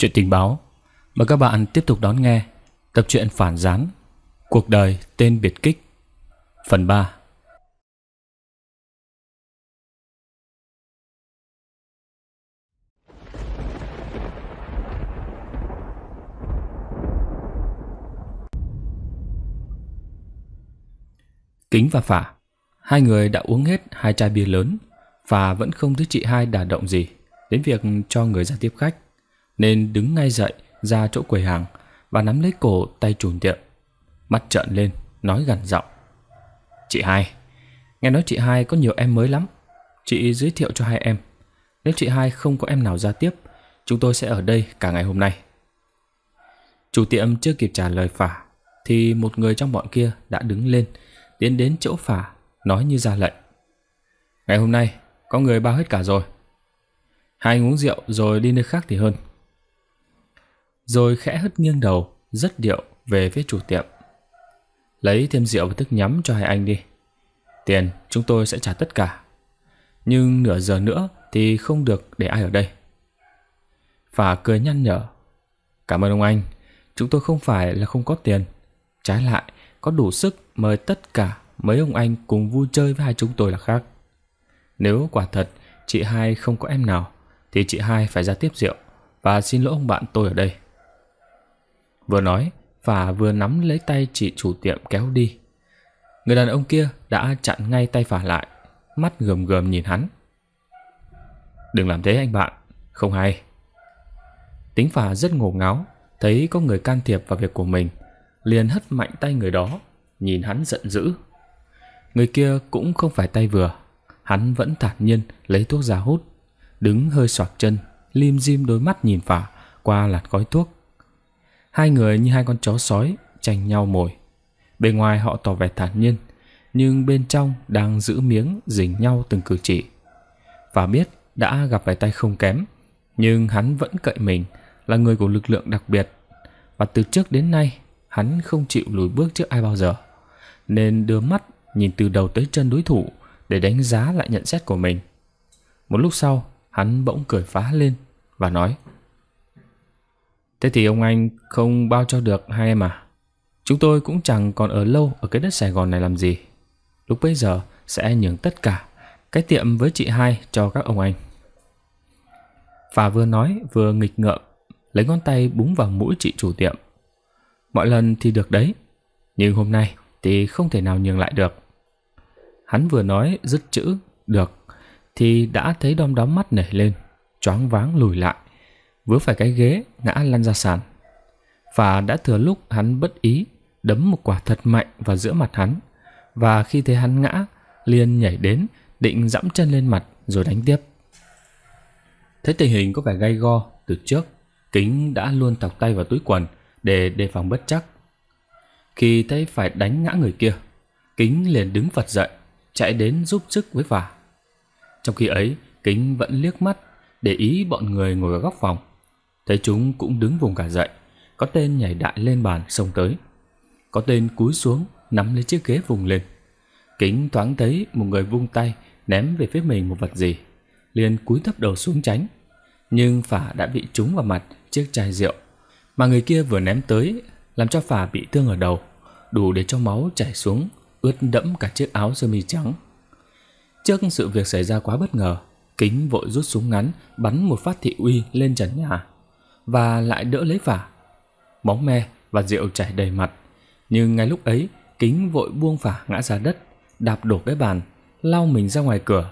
Chuyện tình báo Mời các bạn tiếp tục đón nghe Tập truyện phản gián Cuộc đời tên biệt kích Phần ba Kính và Phả Hai người đã uống hết hai chai bia lớn và vẫn không thấy chị hai đả động gì Đến việc cho người ra tiếp khách nên đứng ngay dậy ra chỗ quầy hàng và nắm lấy cổ tay chủ tiệm. Mắt trợn lên, nói gằn giọng. Chị hai, nghe nói chị hai có nhiều em mới lắm. Chị giới thiệu cho hai em. Nếu chị hai không có em nào ra tiếp, chúng tôi sẽ ở đây cả ngày hôm nay. Chủ tiệm chưa kịp trả lời phả, thì một người trong bọn kia đã đứng lên, tiến đến chỗ phả, nói như ra lệnh. Ngày hôm nay, có người bao hết cả rồi. Hai anh uống rượu rồi đi nơi khác thì hơn rồi khẽ hất nghiêng đầu, rất điệu về phía chủ tiệm. Lấy thêm rượu và thức nhắm cho hai anh đi. Tiền chúng tôi sẽ trả tất cả. Nhưng nửa giờ nữa thì không được để ai ở đây. Phà cười nhăn nhở. Cảm ơn ông anh, chúng tôi không phải là không có tiền. Trái lại, có đủ sức mời tất cả mấy ông anh cùng vui chơi với hai chúng tôi là khác. Nếu quả thật chị hai không có em nào, thì chị hai phải ra tiếp rượu và xin lỗi ông bạn tôi ở đây. Vừa nói và vừa nắm lấy tay chị chủ tiệm kéo đi Người đàn ông kia đã chặn ngay tay phả lại Mắt gườm gườm nhìn hắn Đừng làm thế anh bạn Không hay Tính phả rất ngổ ngáo Thấy có người can thiệp vào việc của mình Liền hất mạnh tay người đó Nhìn hắn giận dữ Người kia cũng không phải tay vừa Hắn vẫn thản nhiên lấy thuốc ra hút Đứng hơi soạt chân Lim dim đôi mắt nhìn phả Qua lạt khói thuốc Hai người như hai con chó sói tranh nhau mồi. Bên ngoài họ tỏ vẻ thản nhiên, nhưng bên trong đang giữ miếng dính nhau từng cử chỉ. Và biết đã gặp phải tay không kém, nhưng hắn vẫn cậy mình là người của lực lượng đặc biệt. Và từ trước đến nay, hắn không chịu lùi bước trước ai bao giờ. Nên đưa mắt nhìn từ đầu tới chân đối thủ để đánh giá lại nhận xét của mình. Một lúc sau, hắn bỗng cười phá lên và nói Thế thì ông anh không bao cho được hai em à? Chúng tôi cũng chẳng còn ở lâu ở cái đất Sài Gòn này làm gì. Lúc bây giờ sẽ nhường tất cả, cái tiệm với chị hai cho các ông anh. Phà vừa nói vừa nghịch ngợm, lấy ngón tay búng vào mũi chị chủ tiệm. Mọi lần thì được đấy, nhưng hôm nay thì không thể nào nhường lại được. Hắn vừa nói dứt chữ được thì đã thấy đom đóm mắt nảy lên, choáng váng lùi lại vướng phải cái ghế ngã lăn ra sàn. Và đã thừa lúc hắn bất ý đấm một quả thật mạnh vào giữa mặt hắn và khi thấy hắn ngã liền nhảy đến định dẫm chân lên mặt rồi đánh tiếp. Thấy tình hình có vẻ gay go từ trước Kính đã luôn thọc tay vào túi quần để đề phòng bất chắc. Khi thấy phải đánh ngã người kia, Kính liền đứng phật dậy, chạy đến giúp sức với vả. Trong khi ấy, Kính vẫn liếc mắt để ý bọn người ngồi ở góc phòng. Thấy chúng cũng đứng vùng cả dậy Có tên nhảy đại lên bàn xông tới Có tên cúi xuống Nắm lấy chiếc ghế vùng lên Kính thoáng thấy một người vung tay Ném về phía mình một vật gì liền cúi thấp đầu xuống tránh Nhưng phả đã bị trúng vào mặt Chiếc chai rượu Mà người kia vừa ném tới Làm cho phả bị thương ở đầu Đủ để cho máu chảy xuống Ướt đẫm cả chiếc áo sơ mi trắng Trước sự việc xảy ra quá bất ngờ Kính vội rút súng ngắn Bắn một phát thị uy lên trần nhà và lại đỡ lấy vả. Bóng me và rượu chảy đầy mặt. Nhưng ngay lúc ấy, kính vội buông vả ngã ra đất, đạp đổ cái bàn, lao mình ra ngoài cửa.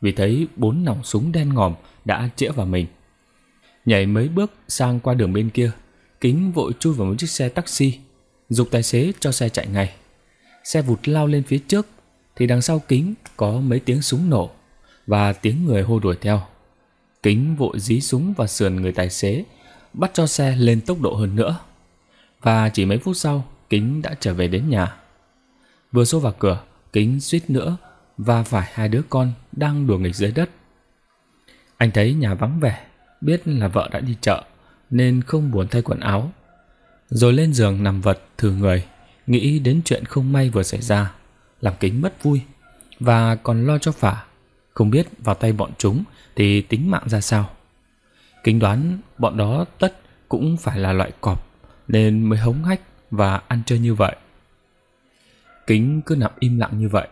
Vì thấy bốn nòng súng đen ngòm đã chĩa vào mình. Nhảy mấy bước sang qua đường bên kia, kính vội chui vào một chiếc xe taxi, dục tài xế cho xe chạy ngay. Xe vụt lao lên phía trước, thì đằng sau kính có mấy tiếng súng nổ và tiếng người hô đuổi theo. Kính vội dí súng vào sườn người tài xế bắt cho xe lên tốc độ hơn nữa. Và chỉ mấy phút sau, Kính đã trở về đến nhà. Vừa xô vào cửa, Kính suýt nữa và phải hai đứa con đang đùa nghịch dưới đất. Anh thấy nhà vắng vẻ, biết là vợ đã đi chợ nên không buồn thay quần áo. Rồi lên giường nằm vật thử người, nghĩ đến chuyện không may vừa xảy ra, làm Kính mất vui và còn lo cho phả, không biết vào tay bọn chúng thì tính mạng ra sao. Kính đoán bọn đó tất cũng phải là loại cọp nên mới hống hách và ăn chơi như vậy. Kính cứ nằm im lặng như vậy,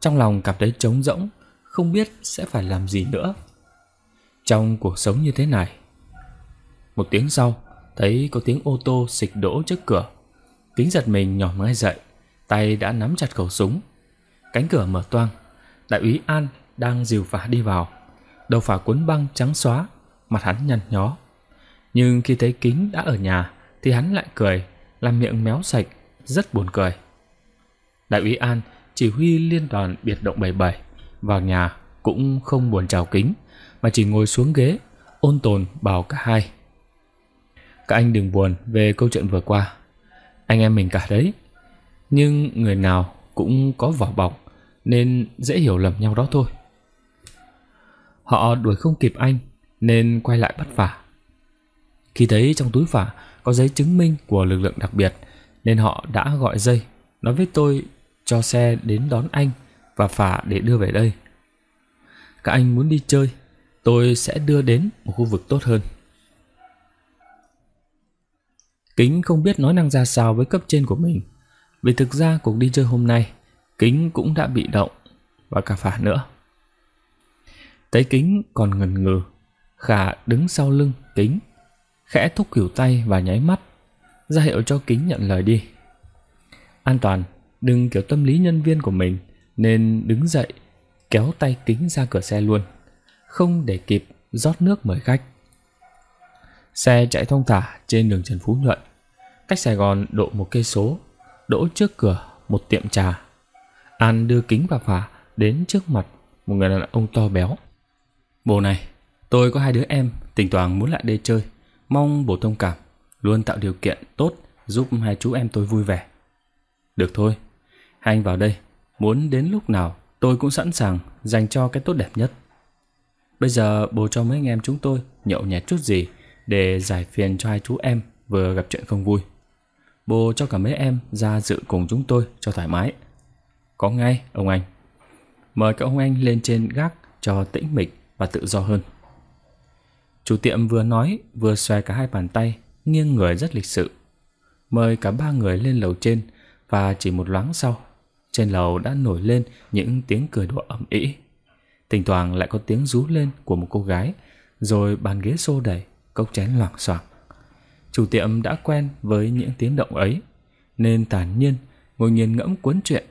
trong lòng cảm thấy trống rỗng, không biết sẽ phải làm gì nữa. Trong cuộc sống như thế này, một tiếng sau, thấy có tiếng ô tô xịch đỗ trước cửa. Kính giật mình nhỏ ngay dậy, tay đã nắm chặt khẩu súng. Cánh cửa mở toang, đại úy An đang dìu phả đi vào, đầu phả cuốn băng trắng xóa mặt hắn nhăn nhó. Nhưng khi thấy kính đã ở nhà thì hắn lại cười, làm miệng méo sạch, rất buồn cười. Đại úy An chỉ huy liên đoàn biệt động 77 vào nhà cũng không buồn chào kính mà chỉ ngồi xuống ghế ôn tồn bảo cả hai. Các anh đừng buồn về câu chuyện vừa qua. Anh em mình cả đấy. Nhưng người nào cũng có vỏ bọc nên dễ hiểu lầm nhau đó thôi. Họ đuổi không kịp anh nên quay lại bắt phả. Khi thấy trong túi phả có giấy chứng minh của lực lượng đặc biệt nên họ đã gọi dây, nói với tôi cho xe đến đón anh và phả để đưa về đây. Các anh muốn đi chơi, tôi sẽ đưa đến một khu vực tốt hơn. Kính không biết nói năng ra sao với cấp trên của mình, vì thực ra cuộc đi chơi hôm nay, Kính cũng đã bị động và cả phả nữa. Thấy Kính còn ngần ngừ Khả đứng sau lưng kính, khẽ thúc khỉu tay và nháy mắt, ra hiệu cho kính nhận lời đi. An toàn, đừng kiểu tâm lý nhân viên của mình nên đứng dậy, kéo tay kính ra cửa xe luôn, không để kịp rót nước mời khách. Xe chạy thông thả trên đường Trần Phú Nhuận, cách Sài Gòn độ một cây số, đỗ trước cửa một tiệm trà. An đưa kính và phả đến trước mặt một người đàn ông to béo. Bồ này, Tôi có hai đứa em, tỉnh toàn muốn lại đây chơi, mong bố thông cảm, luôn tạo điều kiện tốt giúp hai chú em tôi vui vẻ. Được thôi, hai anh vào đây, muốn đến lúc nào tôi cũng sẵn sàng dành cho cái tốt đẹp nhất. Bây giờ bố cho mấy anh em chúng tôi nhậu nhẹt chút gì để giải phiền cho hai chú em vừa gặp chuyện không vui. Bố cho cả mấy em ra dự cùng chúng tôi cho thoải mái. Có ngay, ông anh. Mời các ông anh lên trên gác cho tĩnh mịch và tự do hơn. Chủ tiệm vừa nói vừa xòe cả hai bàn tay, nghiêng người rất lịch sự. Mời cả ba người lên lầu trên và chỉ một loáng sau, trên lầu đã nổi lên những tiếng cười đùa ầm ĩ. Thỉnh thoảng lại có tiếng rú lên của một cô gái, rồi bàn ghế xô đẩy, cốc chén loảng xoảng. Chủ tiệm đã quen với những tiếng động ấy, nên thản nhiên ngồi nghiền ngẫm cuốn truyện,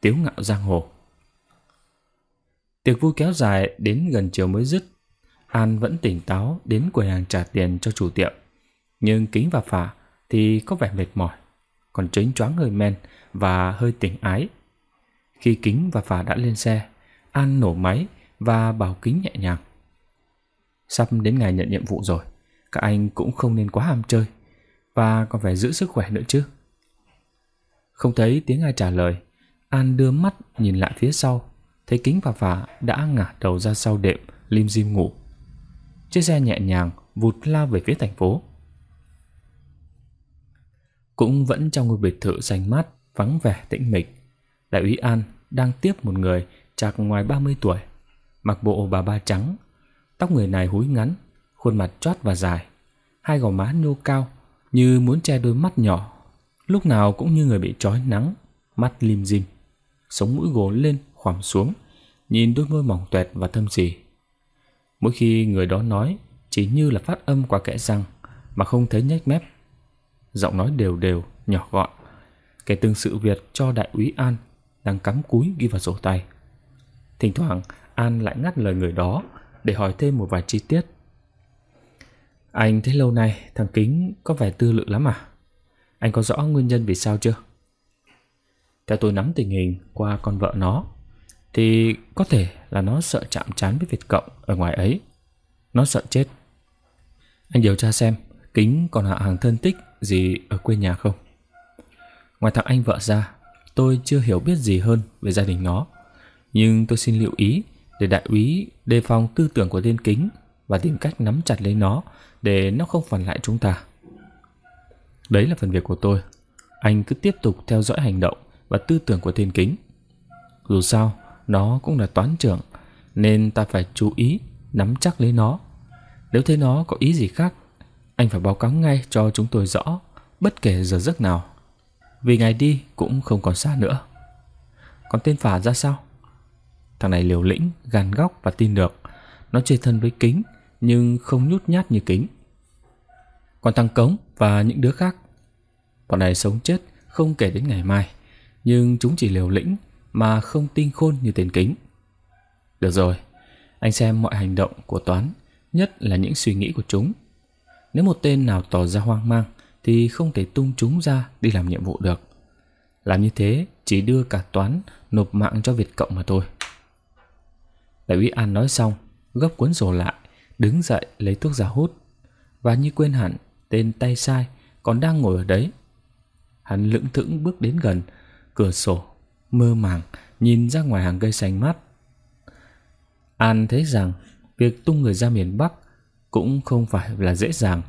tiếu ngạo giang hồ. Tiệc vui kéo dài đến gần chiều mới dứt An vẫn tỉnh táo đến quầy hàng trả tiền cho chủ tiệm. Nhưng Kính và Phả thì có vẻ mệt mỏi, còn chính choáng hơi men và hơi tỉnh ái. Khi Kính và Phả đã lên xe, An nổ máy và bảo Kính nhẹ nhàng. Sắp đến ngày nhận nhiệm vụ rồi, các anh cũng không nên quá ham chơi và còn phải giữ sức khỏe nữa chứ. Không thấy tiếng ai trả lời, An đưa mắt nhìn lại phía sau, thấy Kính và Phả đã ngả đầu ra sau đệm, lim dim ngủ chiếc xe nhẹ nhàng vụt lao về phía thành phố. Cũng vẫn trong ngôi biệt thự xanh mát, vắng vẻ tĩnh mịch, Đại úy An đang tiếp một người chạc ngoài 30 tuổi, mặc bộ bà ba trắng, tóc người này húi ngắn, khuôn mặt chót và dài, hai gò má nhô cao như muốn che đôi mắt nhỏ, lúc nào cũng như người bị trói nắng, mắt lim dim, sống mũi gồ lên khoảng xuống, nhìn đôi môi mỏng tuẹt và thâm xì Mỗi khi người đó nói, chỉ như là phát âm qua kẽ răng, mà không thấy nhếch mép. Giọng nói đều đều, nhỏ gọn. Kể từng sự việc cho đại úy An đang cắm cúi ghi vào sổ tay. Thỉnh thoảng, An lại ngắt lời người đó để hỏi thêm một vài chi tiết. Anh thấy lâu nay thằng Kính có vẻ tư lự lắm à? Anh có rõ nguyên nhân vì sao chưa? Theo tôi nắm tình hình qua con vợ nó thì có thể là nó sợ chạm trán với Việt Cộng ở ngoài ấy. Nó sợ chết. Anh điều tra xem Kính còn hạ hàng thân tích gì ở quê nhà không? Ngoài thằng anh vợ ra, tôi chưa hiểu biết gì hơn về gia đình nó. Nhưng tôi xin lưu ý để đại úy đề phòng tư tưởng của tên Kính và tìm cách nắm chặt lấy nó để nó không phản lại chúng ta. Đấy là phần việc của tôi. Anh cứ tiếp tục theo dõi hành động và tư tưởng của tên Kính. Dù sao, nó cũng là toán trưởng, nên ta phải chú ý, nắm chắc lấy nó. Nếu thấy nó có ý gì khác, anh phải báo cáo ngay cho chúng tôi rõ, bất kể giờ giấc nào. Vì ngày đi cũng không còn xa nữa. Còn tên phả ra sao? Thằng này liều lĩnh, gan góc và tin được. Nó chơi thân với kính, nhưng không nhút nhát như kính. Còn thằng Cống và những đứa khác Bọn này sống chết không kể đến ngày mai Nhưng chúng chỉ liều lĩnh mà không tinh khôn như tên kính. Được rồi, anh xem mọi hành động của Toán, nhất là những suy nghĩ của chúng. Nếu một tên nào tỏ ra hoang mang thì không thể tung chúng ra đi làm nhiệm vụ được. Làm như thế chỉ đưa cả Toán nộp mạng cho Việt Cộng mà thôi. Đại úy An nói xong, gấp cuốn sổ lại, đứng dậy lấy thuốc ra hút. Và như quên hẳn, tên tay sai còn đang ngồi ở đấy. Hắn lững thững bước đến gần, cửa sổ mơ màng nhìn ra ngoài hàng cây xanh mát. An thấy rằng việc tung người ra miền Bắc cũng không phải là dễ dàng,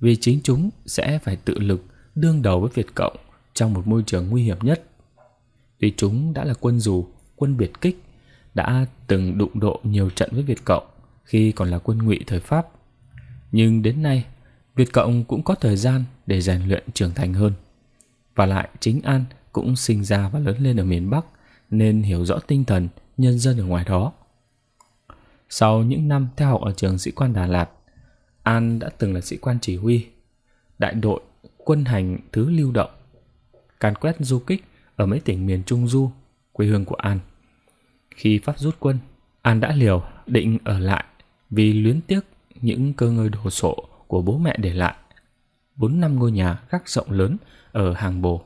vì chính chúng sẽ phải tự lực đương đầu với Việt Cộng trong một môi trường nguy hiểm nhất. Vì chúng đã là quân dù, quân biệt kích, đã từng đụng độ nhiều trận với Việt Cộng khi còn là quân ngụy thời Pháp. Nhưng đến nay, Việt Cộng cũng có thời gian để rèn luyện trưởng thành hơn. Và lại chính An – cũng sinh ra và lớn lên ở miền Bắc nên hiểu rõ tinh thần nhân dân ở ngoài đó. Sau những năm theo học ở trường sĩ quan Đà Lạt, An đã từng là sĩ quan chỉ huy, đại đội, quân hành thứ lưu động, càn quét du kích ở mấy tỉnh miền Trung Du, quê hương của An. Khi Pháp rút quân, An đã liều định ở lại vì luyến tiếc những cơ ngơi đồ sộ của bố mẹ để lại. Bốn năm ngôi nhà gác rộng lớn ở Hàng Bồ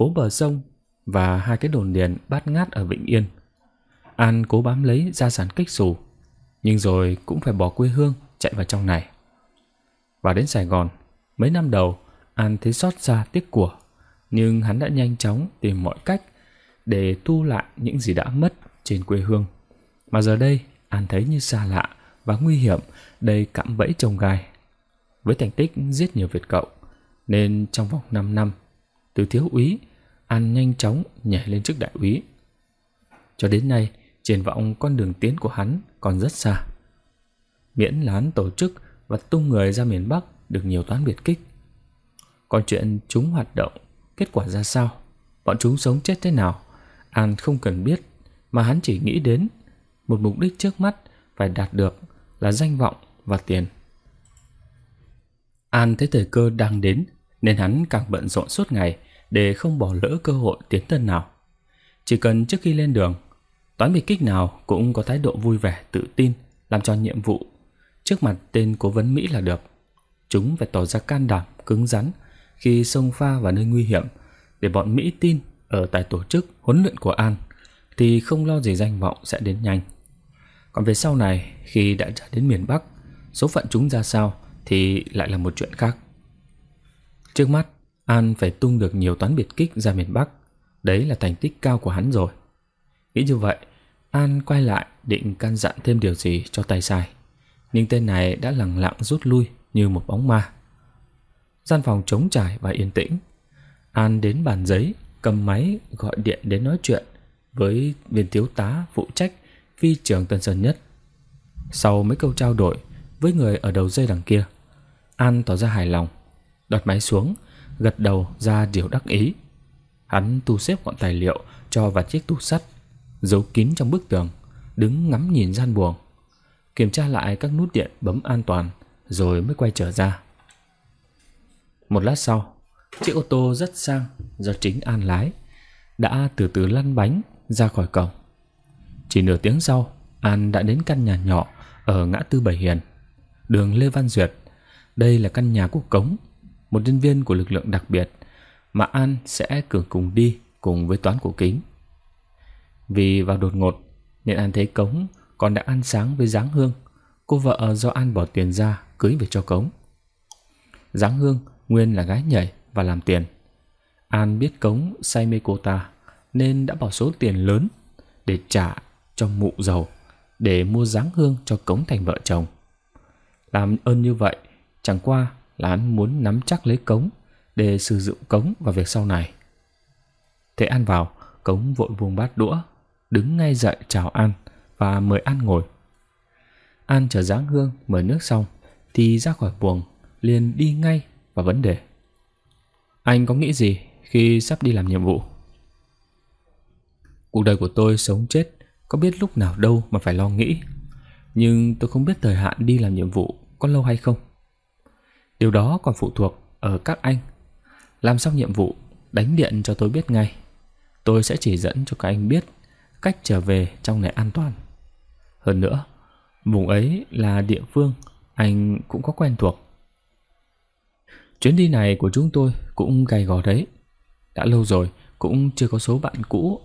phố bờ sông và hai cái đồn điền bát ngát ở Vịnh Yên. An cố bám lấy gia sản kích xù, nhưng rồi cũng phải bỏ quê hương chạy vào trong này. Và đến Sài Gòn, mấy năm đầu An thấy xót xa tiếc của, nhưng hắn đã nhanh chóng tìm mọi cách để tu lại những gì đã mất trên quê hương. Mà giờ đây, An thấy như xa lạ và nguy hiểm đầy cạm bẫy trông gai. Với thành tích giết nhiều Việt Cộng, nên trong vòng 5 năm, từ thiếu úy An nhanh chóng nhảy lên chức đại úy. Cho đến nay, triển vọng con đường tiến của hắn còn rất xa. Miễn là hắn tổ chức và tung người ra miền Bắc được nhiều toán biệt kích. Còn chuyện chúng hoạt động, kết quả ra sao, bọn chúng sống chết thế nào, An không cần biết, mà hắn chỉ nghĩ đến một mục đích trước mắt phải đạt được là danh vọng và tiền. An thấy thời cơ đang đến, nên hắn càng bận rộn suốt ngày để không bỏ lỡ cơ hội tiến thân nào. Chỉ cần trước khi lên đường, toán biệt kích nào cũng có thái độ vui vẻ, tự tin, làm cho nhiệm vụ trước mặt tên cố vấn Mỹ là được. Chúng phải tỏ ra can đảm, cứng rắn khi xông pha vào nơi nguy hiểm để bọn Mỹ tin ở tại tổ chức huấn luyện của An thì không lo gì danh vọng sẽ đến nhanh. Còn về sau này, khi đã ra đến miền Bắc, số phận chúng ra sao thì lại là một chuyện khác. Trước mắt, An phải tung được nhiều toán biệt kích ra miền Bắc. Đấy là thành tích cao của hắn rồi. Nghĩ như vậy, An quay lại định căn dặn thêm điều gì cho tay sai. Nhưng tên này đã lặng lặng rút lui như một bóng ma. Gian phòng trống trải và yên tĩnh. An đến bàn giấy, cầm máy gọi điện đến nói chuyện với viên thiếu tá phụ trách phi trường Tân Sơn Nhất. Sau mấy câu trao đổi với người ở đầu dây đằng kia, An tỏ ra hài lòng, đặt máy xuống gật đầu ra điều đắc ý. Hắn tu xếp gọn tài liệu cho vào chiếc tủ sắt, giấu kín trong bức tường, đứng ngắm nhìn gian buồng. Kiểm tra lại các nút điện bấm an toàn rồi mới quay trở ra. Một lát sau, chiếc ô tô rất sang do chính An lái đã từ từ lăn bánh ra khỏi cổng. Chỉ nửa tiếng sau, An đã đến căn nhà nhỏ ở ngã tư Bảy Hiền, đường Lê Văn Duyệt. Đây là căn nhà của Cống một nhân viên của lực lượng đặc biệt mà An sẽ cử cùng đi cùng với toán của Kính. Vì vào đột ngột nên An thấy Cống còn đã ăn sáng với Giáng Hương, cô vợ do An bỏ tiền ra cưới về cho Cống. Giáng Hương nguyên là gái nhảy và làm tiền. An biết Cống say mê cô ta nên đã bỏ số tiền lớn để trả cho mụ giàu để mua Giáng hương cho cống thành vợ chồng. Làm ơn như vậy, chẳng qua là hắn muốn nắm chắc lấy cống để sử dụng cống vào việc sau này. Thế an vào, cống vội buông bát đũa, đứng ngay dậy chào An và mời An ngồi. An chờ dáng hương mở nước xong thì ra khỏi buồng, liền đi ngay vào vấn đề. Anh có nghĩ gì khi sắp đi làm nhiệm vụ? Cuộc đời của tôi sống chết có biết lúc nào đâu mà phải lo nghĩ. Nhưng tôi không biết thời hạn đi làm nhiệm vụ có lâu hay không. Điều đó còn phụ thuộc ở các anh. Làm xong nhiệm vụ, đánh điện cho tôi biết ngay. Tôi sẽ chỉ dẫn cho các anh biết cách trở về trong này an toàn. Hơn nữa, vùng ấy là địa phương anh cũng có quen thuộc. Chuyến đi này của chúng tôi cũng gầy gò đấy. Đã lâu rồi cũng chưa có số bạn cũ.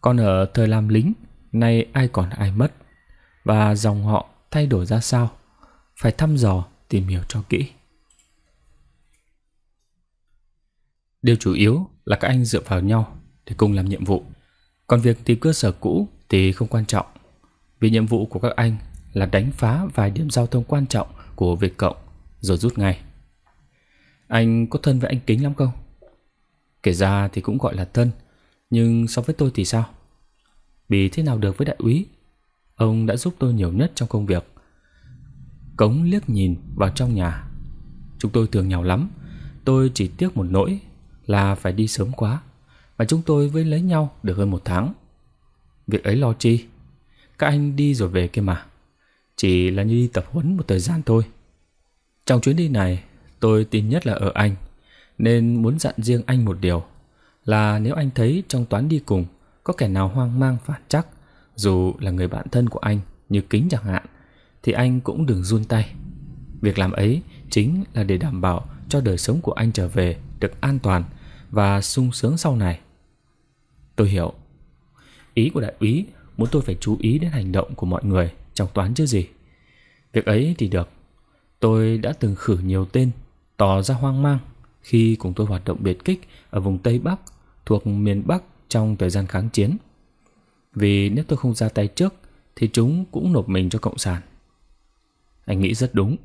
Còn ở thời làm lính, nay ai còn ai mất. Và dòng họ thay đổi ra sao? Phải thăm dò, tìm hiểu cho kỹ. Điều chủ yếu là các anh dựa vào nhau để cùng làm nhiệm vụ. Còn việc tìm cơ sở cũ thì không quan trọng. Vì nhiệm vụ của các anh là đánh phá vài điểm giao thông quan trọng của Việt Cộng rồi rút ngay. Anh có thân với anh Kính lắm không? Kể ra thì cũng gọi là thân, nhưng so với tôi thì sao? Bị thế nào được với đại úy? Ông đã giúp tôi nhiều nhất trong công việc. Cống liếc nhìn vào trong nhà. Chúng tôi thường nhau lắm. Tôi chỉ tiếc một nỗi là phải đi sớm quá Mà chúng tôi với lấy nhau được hơn một tháng Việc ấy lo chi Các anh đi rồi về kia mà Chỉ là như đi tập huấn một thời gian thôi Trong chuyến đi này Tôi tin nhất là ở anh Nên muốn dặn riêng anh một điều Là nếu anh thấy trong toán đi cùng Có kẻ nào hoang mang phản chắc Dù là người bạn thân của anh Như Kính chẳng hạn Thì anh cũng đừng run tay Việc làm ấy chính là để đảm bảo cho đời sống của anh trở về được an toàn và sung sướng sau này. Tôi hiểu. Ý của đại úy muốn tôi phải chú ý đến hành động của mọi người trong toán chứ gì. Việc ấy thì được. Tôi đã từng khử nhiều tên, tỏ ra hoang mang khi cùng tôi hoạt động biệt kích ở vùng Tây Bắc thuộc miền Bắc trong thời gian kháng chiến. Vì nếu tôi không ra tay trước thì chúng cũng nộp mình cho Cộng sản. Anh nghĩ rất đúng.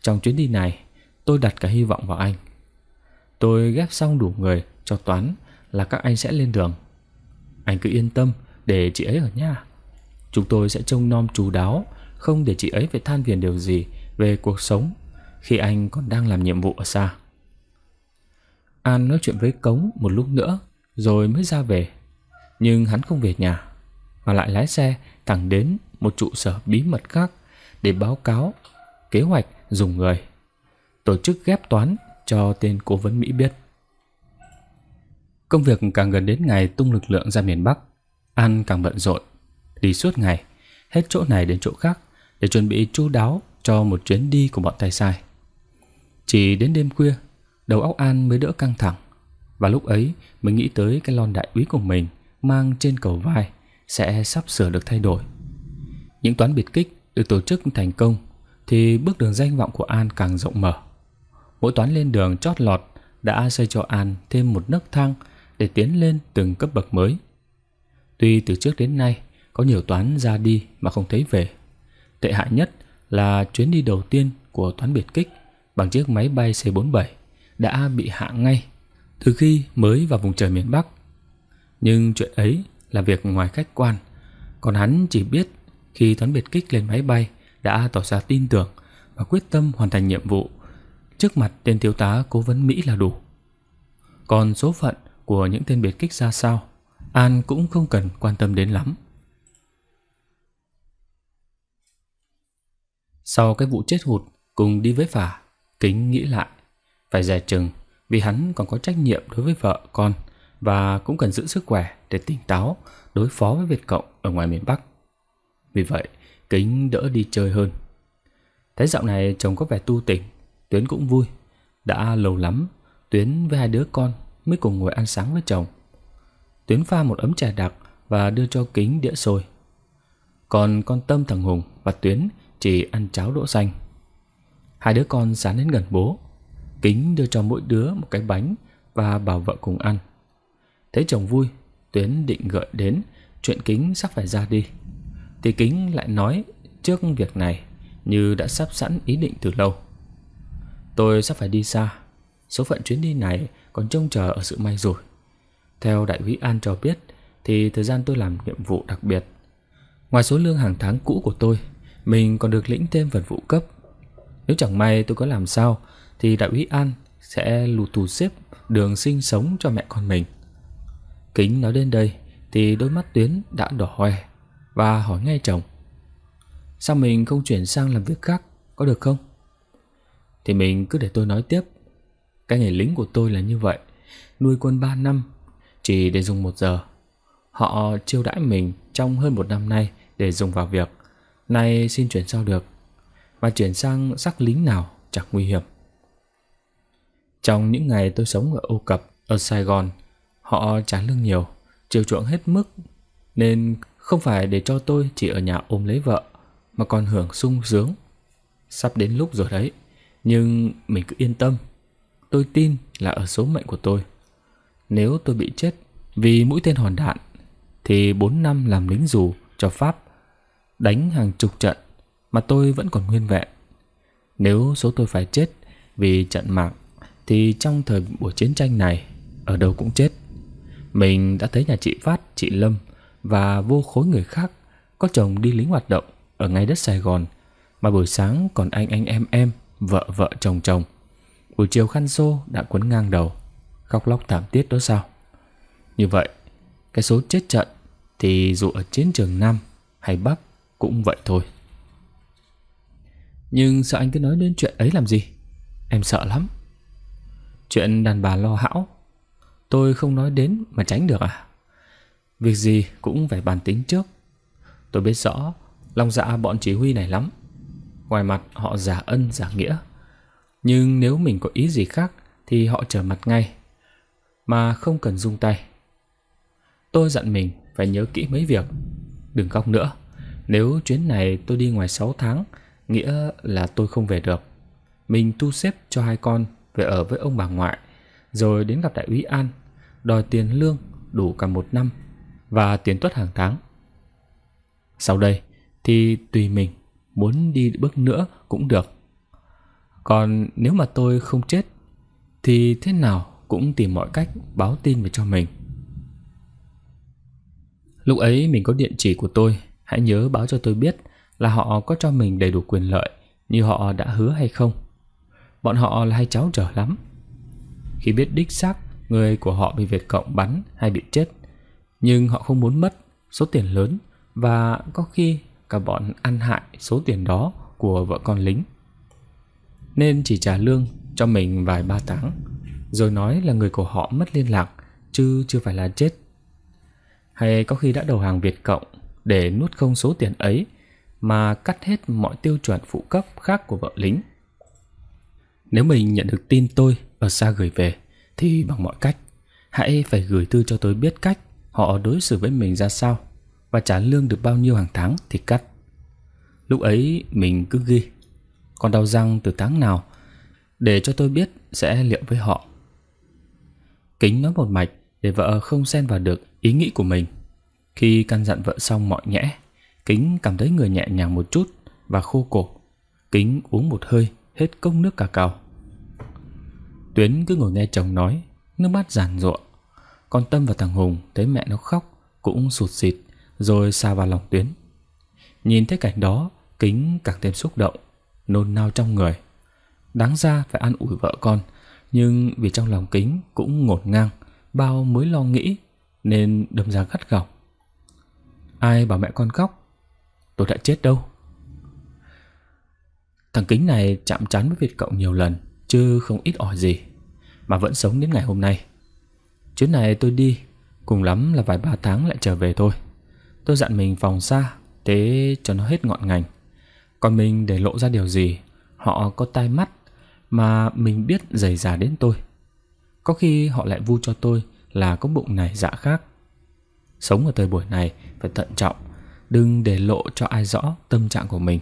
Trong chuyến đi này, tôi đặt cả hy vọng vào anh – Tôi ghép xong đủ người cho toán là các anh sẽ lên đường. Anh cứ yên tâm để chị ấy ở nhà. Chúng tôi sẽ trông nom chú đáo, không để chị ấy phải than phiền điều gì về cuộc sống khi anh còn đang làm nhiệm vụ ở xa. An nói chuyện với Cống một lúc nữa rồi mới ra về. Nhưng hắn không về nhà mà lại lái xe thẳng đến một trụ sở bí mật khác để báo cáo kế hoạch dùng người. Tổ chức ghép toán cho tên cố vấn Mỹ biết. Công việc càng gần đến ngày tung lực lượng ra miền Bắc, An càng bận rộn, đi suốt ngày, hết chỗ này đến chỗ khác để chuẩn bị chú đáo cho một chuyến đi của bọn tay sai. Chỉ đến đêm khuya, đầu óc An mới đỡ căng thẳng, và lúc ấy mới nghĩ tới cái lon đại úy của mình mang trên cầu vai sẽ sắp sửa được thay đổi. Những toán biệt kích được tổ chức thành công thì bước đường danh vọng của An càng rộng mở. Mỗi toán lên đường chót lọt đã xây cho An thêm một nấc thang để tiến lên từng cấp bậc mới. Tuy từ trước đến nay có nhiều toán ra đi mà không thấy về. Tệ hại nhất là chuyến đi đầu tiên của toán biệt kích bằng chiếc máy bay C-47 đã bị hạ ngay từ khi mới vào vùng trời miền Bắc. Nhưng chuyện ấy là việc ngoài khách quan, còn hắn chỉ biết khi toán biệt kích lên máy bay đã tỏ ra tin tưởng và quyết tâm hoàn thành nhiệm vụ trước mặt tên thiếu tá cố vấn Mỹ là đủ. Còn số phận của những tên biệt kích ra sao, An cũng không cần quan tâm đến lắm. Sau cái vụ chết hụt cùng đi với phả, kính nghĩ lại, phải giải chừng vì hắn còn có trách nhiệm đối với vợ con và cũng cần giữ sức khỏe để tỉnh táo đối phó với Việt Cộng ở ngoài miền Bắc. Vì vậy, kính đỡ đi chơi hơn. Thấy dạo này chồng có vẻ tu tỉnh Tuyến cũng vui. Đã lâu lắm, Tuyến với hai đứa con mới cùng ngồi ăn sáng với chồng. Tuyến pha một ấm trà đặc và đưa cho kính đĩa sôi. Còn con Tâm thằng Hùng và Tuyến chỉ ăn cháo đỗ xanh. Hai đứa con sán đến gần bố. Kính đưa cho mỗi đứa một cái bánh và bảo vợ cùng ăn. Thấy chồng vui, Tuyến định gợi đến chuyện Kính sắp phải ra đi. Thì Kính lại nói trước việc này như đã sắp sẵn ý định từ lâu. Tôi sắp phải đi xa. Số phận chuyến đi này còn trông chờ ở sự may rủi. Theo đại úy An cho biết thì thời gian tôi làm nhiệm vụ đặc biệt. Ngoài số lương hàng tháng cũ của tôi, mình còn được lĩnh thêm phần phụ cấp. Nếu chẳng may tôi có làm sao thì đại úy An sẽ lù tù xếp đường sinh sống cho mẹ con mình. Kính nói đến đây thì đôi mắt Tuyến đã đỏ hoe và hỏi ngay chồng. Sao mình không chuyển sang làm việc khác có được không? Thì mình cứ để tôi nói tiếp Cái nghề lính của tôi là như vậy Nuôi quân 3 năm Chỉ để dùng 1 giờ Họ chiêu đãi mình trong hơn một năm nay Để dùng vào việc Nay xin chuyển sao được Mà chuyển sang sắc lính nào chẳng nguy hiểm Trong những ngày tôi sống ở Âu Cập Ở Sài Gòn Họ trả lương nhiều Chiều chuộng hết mức Nên không phải để cho tôi chỉ ở nhà ôm lấy vợ Mà còn hưởng sung sướng Sắp đến lúc rồi đấy nhưng mình cứ yên tâm, tôi tin là ở số mệnh của tôi. Nếu tôi bị chết vì mũi tên hòn đạn, thì 4 năm làm lính dù cho Pháp, đánh hàng chục trận mà tôi vẫn còn nguyên vẹn. Nếu số tôi phải chết vì trận mạng, thì trong thời buổi chiến tranh này, ở đâu cũng chết. Mình đã thấy nhà chị Phát, chị Lâm và vô khối người khác có chồng đi lính hoạt động ở ngay đất Sài Gòn, mà buổi sáng còn anh anh em em vợ vợ chồng chồng. Buổi chiều khăn xô đã quấn ngang đầu, khóc lóc thảm tiết đó sao? Như vậy, cái số chết trận thì dù ở chiến trường Nam hay Bắc cũng vậy thôi. Nhưng sao anh cứ nói đến chuyện ấy làm gì? Em sợ lắm. Chuyện đàn bà lo hão, tôi không nói đến mà tránh được à? Việc gì cũng phải bàn tính trước. Tôi biết rõ lòng dạ bọn chỉ huy này lắm ngoài mặt họ giả ân giả nghĩa nhưng nếu mình có ý gì khác thì họ trở mặt ngay mà không cần rung tay tôi dặn mình phải nhớ kỹ mấy việc đừng khóc nữa nếu chuyến này tôi đi ngoài 6 tháng nghĩa là tôi không về được mình tu xếp cho hai con về ở với ông bà ngoại rồi đến gặp đại úy an đòi tiền lương đủ cả một năm và tiền tuất hàng tháng sau đây thì tùy mình muốn đi bước nữa cũng được. Còn nếu mà tôi không chết thì thế nào cũng tìm mọi cách báo tin về cho mình. Lúc ấy mình có địa chỉ của tôi, hãy nhớ báo cho tôi biết là họ có cho mình đầy đủ quyền lợi như họ đã hứa hay không. Bọn họ là hai cháu trở lắm. Khi biết đích xác người của họ bị Việt Cộng bắn hay bị chết, nhưng họ không muốn mất số tiền lớn và có khi cả bọn ăn hại số tiền đó của vợ con lính. Nên chỉ trả lương cho mình vài ba tháng, rồi nói là người của họ mất liên lạc, chứ chưa phải là chết. Hay có khi đã đầu hàng Việt Cộng để nuốt không số tiền ấy mà cắt hết mọi tiêu chuẩn phụ cấp khác của vợ lính. Nếu mình nhận được tin tôi ở xa gửi về thì bằng mọi cách hãy phải gửi thư cho tôi biết cách họ đối xử với mình ra sao và trả lương được bao nhiêu hàng tháng thì cắt. Lúc ấy mình cứ ghi, còn đau răng từ tháng nào để cho tôi biết sẽ liệu với họ. Kính nói một mạch để vợ không xen vào được ý nghĩ của mình. Khi căn dặn vợ xong mọi nhẽ, Kính cảm thấy người nhẹ nhàng một chút và khô cổ. Kính uống một hơi hết cốc nước cà cào. Tuyến cứ ngồi nghe chồng nói, nước mắt giàn ruộng. con Tâm và thằng Hùng thấy mẹ nó khóc cũng sụt xịt rồi xa vào lòng tuyến. Nhìn thấy cảnh đó, Kính càng thêm xúc động, nôn nao trong người. Đáng ra phải an ủi vợ con, nhưng vì trong lòng Kính cũng ngột ngang, bao mới lo nghĩ, nên đâm ra gắt gỏng. Ai bảo mẹ con khóc? Tôi đã chết đâu. Thằng Kính này chạm chán với Việt Cộng nhiều lần, chứ không ít ỏi gì, mà vẫn sống đến ngày hôm nay. Chuyến này tôi đi, cùng lắm là vài ba tháng lại trở về thôi. Tôi dặn mình phòng xa Thế cho nó hết ngọn ngành Còn mình để lộ ra điều gì Họ có tai mắt Mà mình biết dày dà đến tôi Có khi họ lại vu cho tôi Là có bụng này dạ khác Sống ở thời buổi này phải thận trọng Đừng để lộ cho ai rõ tâm trạng của mình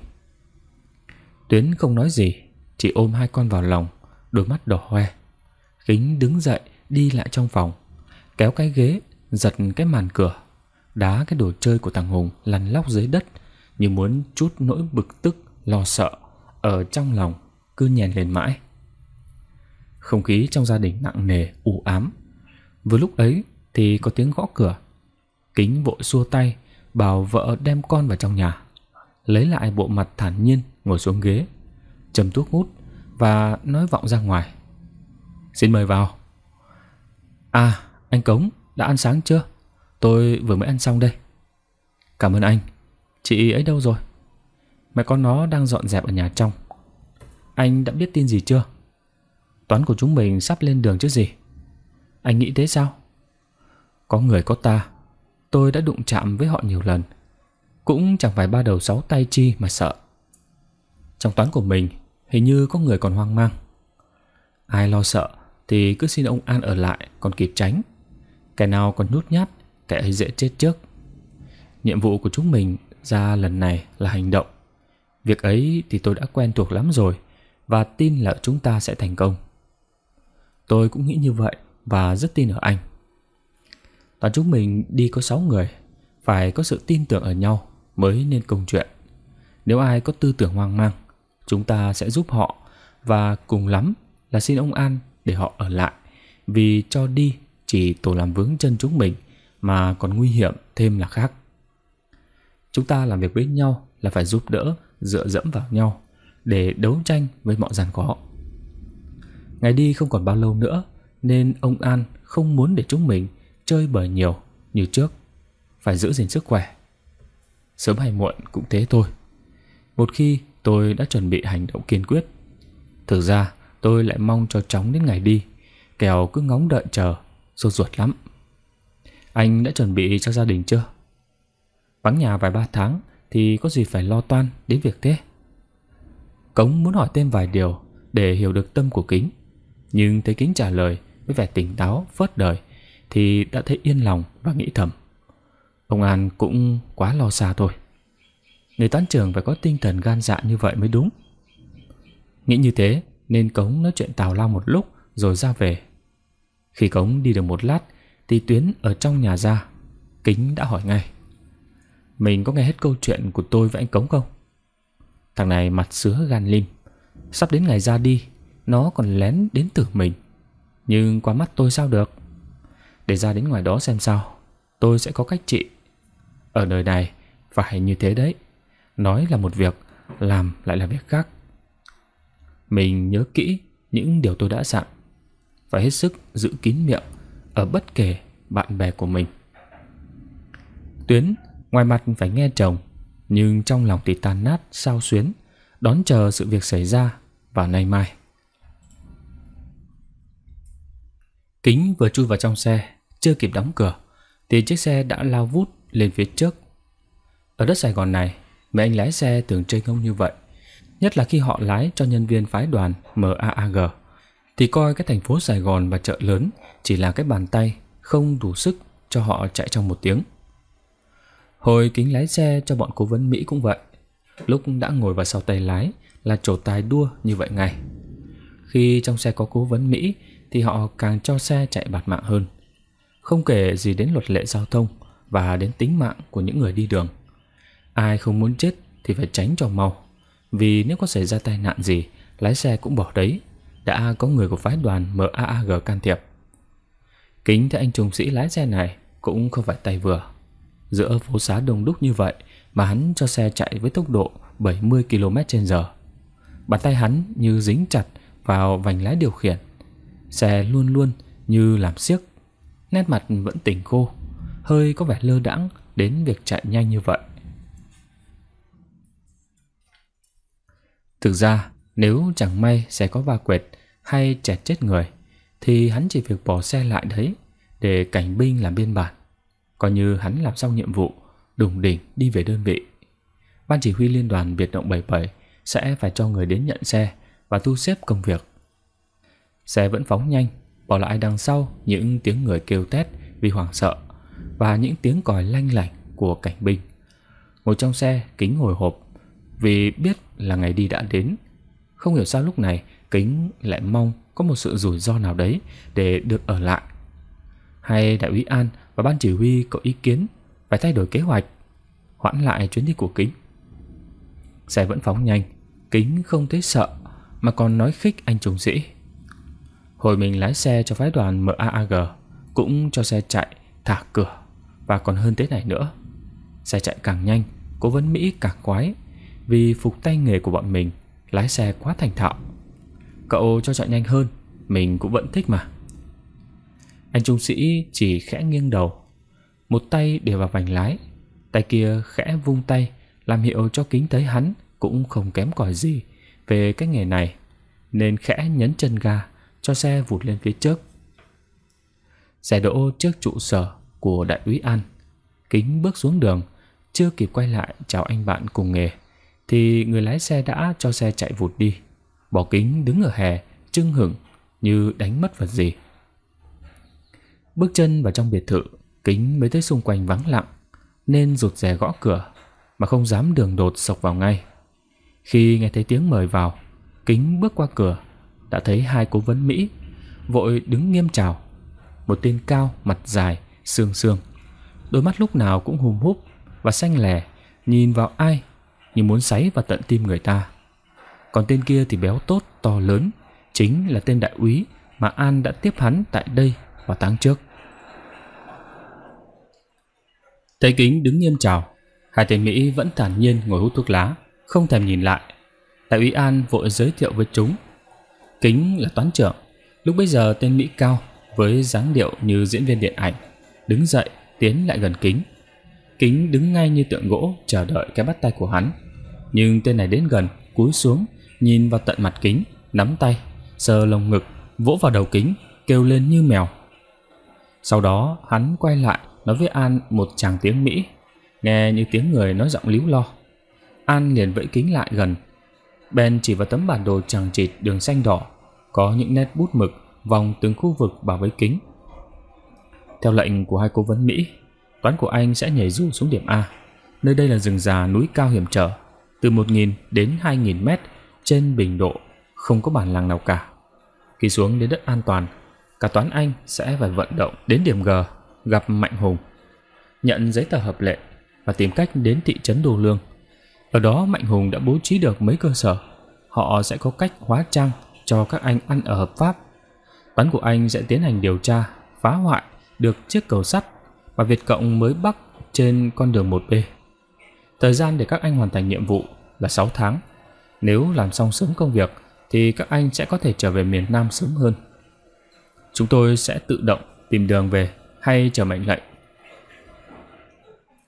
Tuyến không nói gì Chỉ ôm hai con vào lòng Đôi mắt đỏ hoe Kính đứng dậy đi lại trong phòng Kéo cái ghế Giật cái màn cửa đá cái đồ chơi của thằng Hùng lăn lóc dưới đất như muốn chút nỗi bực tức, lo sợ ở trong lòng cứ nhèn lên mãi. Không khí trong gia đình nặng nề, u ám. Vừa lúc ấy thì có tiếng gõ cửa. Kính vội xua tay, bảo vợ đem con vào trong nhà. Lấy lại bộ mặt thản nhiên, ngồi xuống ghế, châm thuốc hút và nói vọng ra ngoài. Xin mời vào. À, anh Cống, đã ăn sáng chưa? Tôi vừa mới ăn xong đây. Cảm ơn anh. Chị ấy đâu rồi? Mẹ con nó đang dọn dẹp ở nhà trong. Anh đã biết tin gì chưa? Toán của chúng mình sắp lên đường chứ gì? Anh nghĩ thế sao? Có người có ta, tôi đã đụng chạm với họ nhiều lần. Cũng chẳng phải ba đầu sáu tay chi mà sợ. Trong toán của mình, hình như có người còn hoang mang. Ai lo sợ thì cứ xin ông An ở lại còn kịp tránh. Kẻ nào còn nhút nhát Kẻ ấy dễ chết trước Nhiệm vụ của chúng mình ra lần này là hành động Việc ấy thì tôi đã quen thuộc lắm rồi Và tin là chúng ta sẽ thành công Tôi cũng nghĩ như vậy Và rất tin ở anh Toàn chúng mình đi có sáu người Phải có sự tin tưởng ở nhau Mới nên công chuyện Nếu ai có tư tưởng hoang mang Chúng ta sẽ giúp họ Và cùng lắm là xin ông An để họ ở lại Vì cho đi chỉ tổ làm vướng chân chúng mình mà còn nguy hiểm thêm là khác. Chúng ta làm việc với nhau là phải giúp đỡ, dựa dẫm vào nhau để đấu tranh với mọi gian khó. Ngày đi không còn bao lâu nữa nên ông An không muốn để chúng mình chơi bời nhiều như trước. Phải giữ gìn sức khỏe. Sớm hay muộn cũng thế thôi. Một khi tôi đã chuẩn bị hành động kiên quyết. Thực ra tôi lại mong cho chóng đến ngày đi, Kèo cứ ngóng đợi chờ, sốt ruột lắm. Anh đã chuẩn bị cho gia đình chưa? Vắng nhà vài ba tháng thì có gì phải lo toan đến việc thế? Cống muốn hỏi thêm vài điều để hiểu được tâm của Kính. Nhưng thấy Kính trả lời với vẻ tỉnh táo, phớt đời thì đã thấy yên lòng và nghĩ thầm. Ông An cũng quá lo xa thôi. Người tán trưởng phải có tinh thần gan dạ như vậy mới đúng. Nghĩ như thế nên Cống nói chuyện tào lao một lúc rồi ra về. Khi Cống đi được một lát thì Tuyến ở trong nhà ra Kính đã hỏi ngay Mình có nghe hết câu chuyện của tôi với anh Cống không? Thằng này mặt sứa gan lim Sắp đến ngày ra đi Nó còn lén đến tử mình Nhưng qua mắt tôi sao được Để ra đến ngoài đó xem sao Tôi sẽ có cách trị Ở đời này phải như thế đấy Nói là một việc Làm lại là việc khác Mình nhớ kỹ những điều tôi đã dặn Phải hết sức giữ kín miệng ở bất kể bạn bè của mình. Tuyến ngoài mặt phải nghe chồng, nhưng trong lòng thì tan nát, sao xuyến, đón chờ sự việc xảy ra vào nay mai. Kính vừa chui vào trong xe, chưa kịp đóng cửa, thì chiếc xe đã lao vút lên phía trước. Ở đất Sài Gòn này, mấy anh lái xe tưởng chơi ngông như vậy, nhất là khi họ lái cho nhân viên phái đoàn MAAG thì coi cái thành phố Sài Gòn và chợ lớn chỉ là cái bàn tay không đủ sức cho họ chạy trong một tiếng. Hồi kính lái xe cho bọn cố vấn Mỹ cũng vậy. Lúc đã ngồi vào sau tay lái là trổ tài đua như vậy ngay. Khi trong xe có cố vấn Mỹ thì họ càng cho xe chạy bạt mạng hơn. Không kể gì đến luật lệ giao thông và đến tính mạng của những người đi đường. Ai không muốn chết thì phải tránh cho mau. Vì nếu có xảy ra tai nạn gì, lái xe cũng bỏ đấy đã có người của phái đoàn MAAG can thiệp. Kính thấy anh trung sĩ lái xe này cũng không phải tay vừa. Giữa phố xá đông đúc như vậy mà hắn cho xe chạy với tốc độ 70 km h Bàn tay hắn như dính chặt vào vành lái điều khiển. Xe luôn luôn như làm siếc. Nét mặt vẫn tỉnh khô, hơi có vẻ lơ đãng đến việc chạy nhanh như vậy. Thực ra, nếu chẳng may xe có va quệt hay chẹt chết người thì hắn chỉ việc bỏ xe lại đấy để cảnh binh làm biên bản. Coi như hắn làm xong nhiệm vụ, đùng đỉnh đi về đơn vị. Ban chỉ huy liên đoàn biệt động 77 sẽ phải cho người đến nhận xe và thu xếp công việc. Xe vẫn phóng nhanh, bỏ lại đằng sau những tiếng người kêu tét vì hoảng sợ và những tiếng còi lanh lảnh của cảnh binh. Ngồi trong xe kính hồi hộp vì biết là ngày đi đã đến. Không hiểu sao lúc này Kính lại mong có một sự rủi ro nào đấy để được ở lại. Hay đại úy An và ban chỉ huy có ý kiến phải thay đổi kế hoạch, hoãn lại chuyến đi của Kính. Xe vẫn phóng nhanh, Kính không thấy sợ mà còn nói khích anh trùng sĩ. Hồi mình lái xe cho phái đoàn MAAG cũng cho xe chạy thả cửa và còn hơn thế này nữa. Xe chạy càng nhanh, cố vấn Mỹ càng quái vì phục tay nghề của bọn mình lái xe quá thành thạo. Cậu cho chạy nhanh hơn Mình cũng vẫn thích mà Anh trung sĩ chỉ khẽ nghiêng đầu Một tay để vào vành lái Tay kia khẽ vung tay Làm hiệu cho kính tới hắn Cũng không kém cỏi gì Về cái nghề này Nên khẽ nhấn chân ga Cho xe vụt lên phía trước Xe đỗ trước trụ sở Của đại úy An Kính bước xuống đường Chưa kịp quay lại chào anh bạn cùng nghề Thì người lái xe đã cho xe chạy vụt đi Bỏ kính đứng ở hè, trưng hửng như đánh mất vật gì. Bước chân vào trong biệt thự, kính mới thấy xung quanh vắng lặng, nên rụt rè gõ cửa, mà không dám đường đột sộc vào ngay. Khi nghe thấy tiếng mời vào, kính bước qua cửa, đã thấy hai cố vấn Mỹ, vội đứng nghiêm chào. Một tên cao, mặt dài, xương xương, đôi mắt lúc nào cũng hùm húp và xanh lẻ, nhìn vào ai như muốn sáy vào tận tim người ta. Còn tên kia thì béo tốt, to lớn, chính là tên đại úy mà An đã tiếp hắn tại đây vào tháng trước. Thấy Kính đứng nghiêm chào, hai tên Mỹ vẫn thản nhiên ngồi hút thuốc lá, không thèm nhìn lại. Đại úy An vội giới thiệu với chúng. Kính là toán trưởng, lúc bấy giờ tên Mỹ cao với dáng điệu như diễn viên điện ảnh, đứng dậy tiến lại gần Kính. Kính đứng ngay như tượng gỗ chờ đợi cái bắt tay của hắn. Nhưng tên này đến gần, cúi xuống nhìn vào tận mặt kính, nắm tay, sờ lồng ngực, vỗ vào đầu kính, kêu lên như mèo. Sau đó, hắn quay lại nói với An một chàng tiếng Mỹ, nghe như tiếng người nói giọng líu lo. An liền vẫy kính lại gần. Ben chỉ vào tấm bản đồ chẳng chịt đường xanh đỏ, có những nét bút mực vòng từng khu vực bảo với kính. Theo lệnh của hai cố vấn Mỹ, toán của anh sẽ nhảy dù xuống điểm A. Nơi đây là rừng già núi cao hiểm trở, từ 1.000 đến 2.000 mét trên bình độ không có bản làng nào cả. Khi xuống đến đất an toàn, cả toán anh sẽ phải vận động đến điểm G gặp Mạnh Hùng, nhận giấy tờ hợp lệ và tìm cách đến thị trấn Đô Lương. Ở đó Mạnh Hùng đã bố trí được mấy cơ sở, họ sẽ có cách hóa trang cho các anh ăn ở hợp pháp. Toán của anh sẽ tiến hành điều tra, phá hoại được chiếc cầu sắt và Việt Cộng mới bắc trên con đường 1B. Thời gian để các anh hoàn thành nhiệm vụ là 6 tháng nếu làm xong sớm công việc thì các anh sẽ có thể trở về miền Nam sớm hơn. Chúng tôi sẽ tự động tìm đường về hay chờ mệnh lệnh.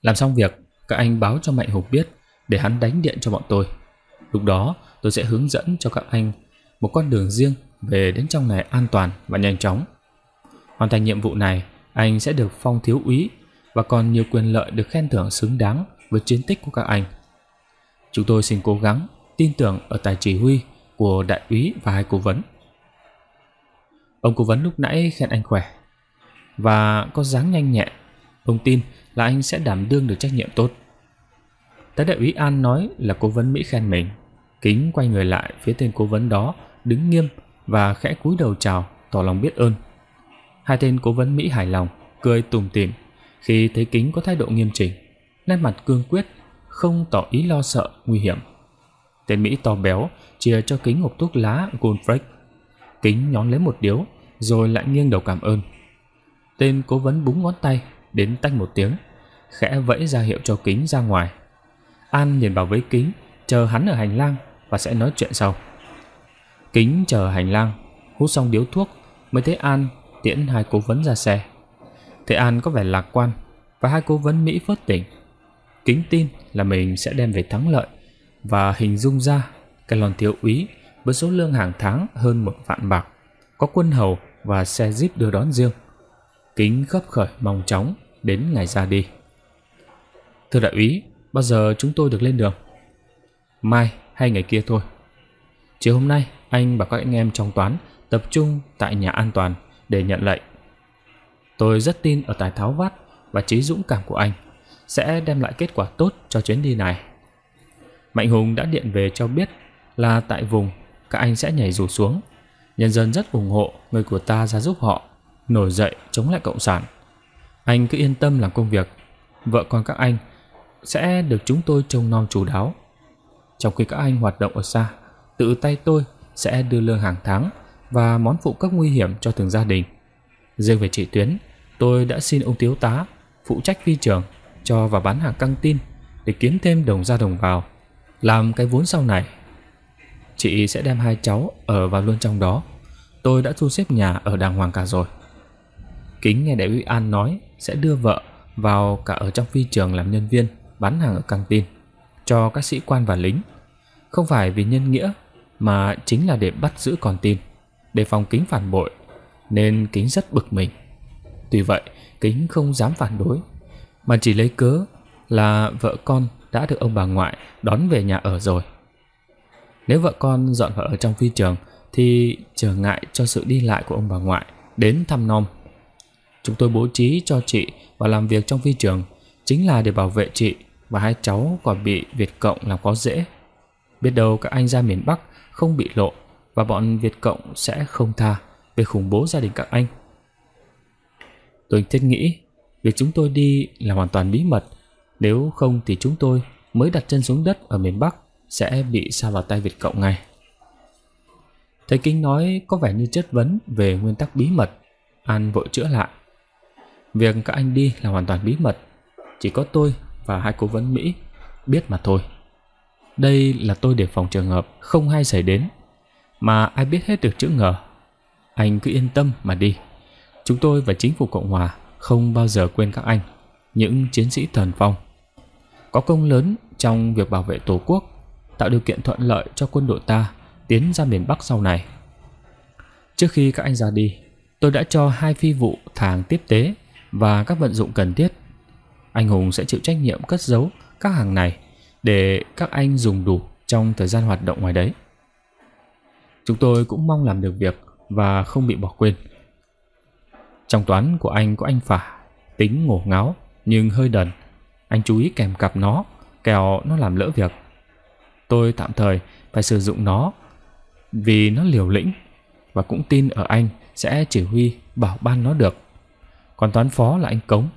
Làm xong việc, các anh báo cho Mạnh Hùng biết để hắn đánh điện cho bọn tôi. Lúc đó tôi sẽ hướng dẫn cho các anh một con đường riêng về đến trong này an toàn và nhanh chóng. Hoàn thành nhiệm vụ này, anh sẽ được phong thiếu úy và còn nhiều quyền lợi được khen thưởng xứng đáng với chiến tích của các anh. Chúng tôi xin cố gắng tin tưởng ở tài chỉ huy của đại úy và hai cố vấn. Ông cố vấn lúc nãy khen anh khỏe và có dáng nhanh nhẹn, Ông tin là anh sẽ đảm đương được trách nhiệm tốt. tá đại úy An nói là cố vấn Mỹ khen mình. Kính quay người lại phía tên cố vấn đó đứng nghiêm và khẽ cúi đầu chào tỏ lòng biết ơn. Hai tên cố vấn Mỹ hài lòng, cười tùng tỉm khi thấy Kính có thái độ nghiêm chỉnh, nét mặt cương quyết, không tỏ ý lo sợ, nguy hiểm. Tên Mỹ to béo, chia cho kính hộp thuốc lá Goldfreck. Kính nhón lấy một điếu, rồi lại nghiêng đầu cảm ơn. Tên cố vấn búng ngón tay, đến tách một tiếng, khẽ vẫy ra hiệu cho kính ra ngoài. An nhìn vào với kính, chờ hắn ở hành lang và sẽ nói chuyện sau. Kính chờ hành lang, hút xong điếu thuốc mới thấy An tiễn hai cố vấn ra xe. Thế An có vẻ lạc quan và hai cố vấn Mỹ phớt tỉnh. Kính tin là mình sẽ đem về thắng lợi và hình dung ra cái lòn thiếu úy với số lương hàng tháng hơn một vạn bạc, có quân hầu và xe jeep đưa đón riêng. Kính khấp khởi mong chóng đến ngày ra đi. Thưa đại úy, bao giờ chúng tôi được lên đường? Mai hay ngày kia thôi. Chiều hôm nay, anh và các anh em trong toán tập trung tại nhà an toàn để nhận lệnh. Tôi rất tin ở tài tháo vát và trí dũng cảm của anh sẽ đem lại kết quả tốt cho chuyến đi này. Mạnh Hùng đã điện về cho biết là tại vùng các anh sẽ nhảy dù xuống. Nhân dân rất ủng hộ người của ta ra giúp họ, nổi dậy chống lại Cộng sản. Anh cứ yên tâm làm công việc, vợ con các anh sẽ được chúng tôi trông nom chú đáo. Trong khi các anh hoạt động ở xa, tự tay tôi sẽ đưa lương hàng tháng và món phụ cấp nguy hiểm cho từng gia đình. Riêng về chị Tuyến, tôi đã xin ông thiếu tá phụ trách phi trường cho vào bán hàng căng tin để kiếm thêm đồng ra đồng vào làm cái vốn sau này Chị sẽ đem hai cháu ở vào luôn trong đó Tôi đã thu xếp nhà ở đàng hoàng cả rồi Kính nghe đại úy An nói Sẽ đưa vợ vào cả ở trong phi trường làm nhân viên Bán hàng ở căng tin Cho các sĩ quan và lính Không phải vì nhân nghĩa Mà chính là để bắt giữ con tin Để phòng kính phản bội Nên kính rất bực mình Tuy vậy kính không dám phản đối Mà chỉ lấy cớ là vợ con đã được ông bà ngoại đón về nhà ở rồi. Nếu vợ con dọn vào ở trong phi trường thì trở ngại cho sự đi lại của ông bà ngoại đến thăm non. Chúng tôi bố trí cho chị và làm việc trong phi trường chính là để bảo vệ chị và hai cháu khỏi bị Việt Cộng làm khó dễ. Biết đâu các anh ra miền Bắc không bị lộ và bọn Việt Cộng sẽ không tha về khủng bố gia đình các anh. Tôi thiết nghĩ việc chúng tôi đi là hoàn toàn bí mật nếu không thì chúng tôi mới đặt chân xuống đất ở miền Bắc sẽ bị xa vào tay Việt Cộng ngay. Thấy kinh nói có vẻ như chất vấn về nguyên tắc bí mật, An vội chữa lại. Việc các anh đi là hoàn toàn bí mật, chỉ có tôi và hai cố vấn Mỹ biết mà thôi. Đây là tôi để phòng trường hợp không hay xảy đến, mà ai biết hết được chữ ngờ. Anh cứ yên tâm mà đi. Chúng tôi và chính phủ Cộng Hòa không bao giờ quên các anh, những chiến sĩ thần phong có công lớn trong việc bảo vệ Tổ quốc, tạo điều kiện thuận lợi cho quân đội ta tiến ra miền Bắc sau này. Trước khi các anh ra đi, tôi đã cho hai phi vụ thàng tiếp tế và các vận dụng cần thiết. Anh Hùng sẽ chịu trách nhiệm cất giấu các hàng này để các anh dùng đủ trong thời gian hoạt động ngoài đấy. Chúng tôi cũng mong làm được việc và không bị bỏ quên. Trong toán của anh có anh Phả, tính ngổ ngáo nhưng hơi đần anh chú ý kèm cặp nó, kẻo nó làm lỡ việc. Tôi tạm thời phải sử dụng nó vì nó liều lĩnh và cũng tin ở anh sẽ chỉ huy bảo ban nó được. Còn toán phó là anh Cống,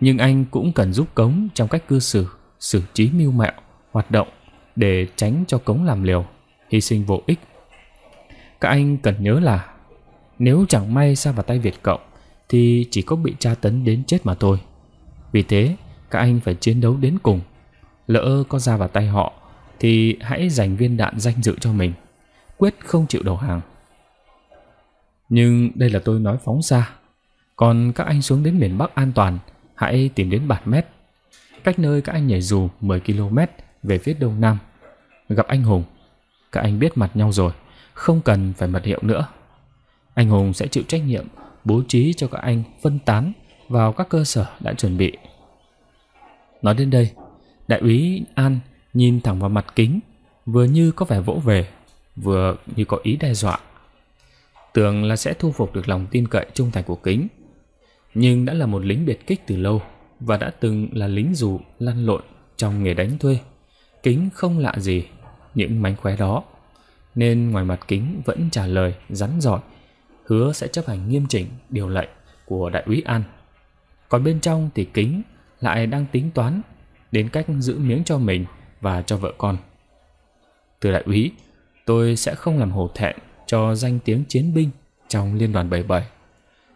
nhưng anh cũng cần giúp Cống trong cách cư xử, xử trí mưu mẹo, hoạt động để tránh cho Cống làm liều, hy sinh vô ích. Các anh cần nhớ là nếu chẳng may xa vào tay Việt Cộng thì chỉ có bị tra tấn đến chết mà thôi. Vì thế, các anh phải chiến đấu đến cùng. Lỡ có ra vào tay họ, thì hãy dành viên đạn danh dự cho mình. Quyết không chịu đầu hàng. Nhưng đây là tôi nói phóng xa. Còn các anh xuống đến miền Bắc an toàn, hãy tìm đến Bản Mét. Cách nơi các anh nhảy dù 10 km về phía đông nam. Gặp anh Hùng, các anh biết mặt nhau rồi, không cần phải mật hiệu nữa. Anh Hùng sẽ chịu trách nhiệm bố trí cho các anh phân tán vào các cơ sở đã chuẩn bị Nói đến đây, đại úy An nhìn thẳng vào mặt kính, vừa như có vẻ vỗ về, vừa như có ý đe dọa. Tưởng là sẽ thu phục được lòng tin cậy trung thành của kính, nhưng đã là một lính biệt kích từ lâu và đã từng là lính dù lăn lộn trong nghề đánh thuê. Kính không lạ gì những mánh khóe đó, nên ngoài mặt kính vẫn trả lời rắn giỏi, hứa sẽ chấp hành nghiêm chỉnh điều lệnh của đại úy An. Còn bên trong thì kính lại đang tính toán đến cách giữ miếng cho mình và cho vợ con. Từ đại úy, tôi sẽ không làm hổ thẹn cho danh tiếng chiến binh trong Liên đoàn 77.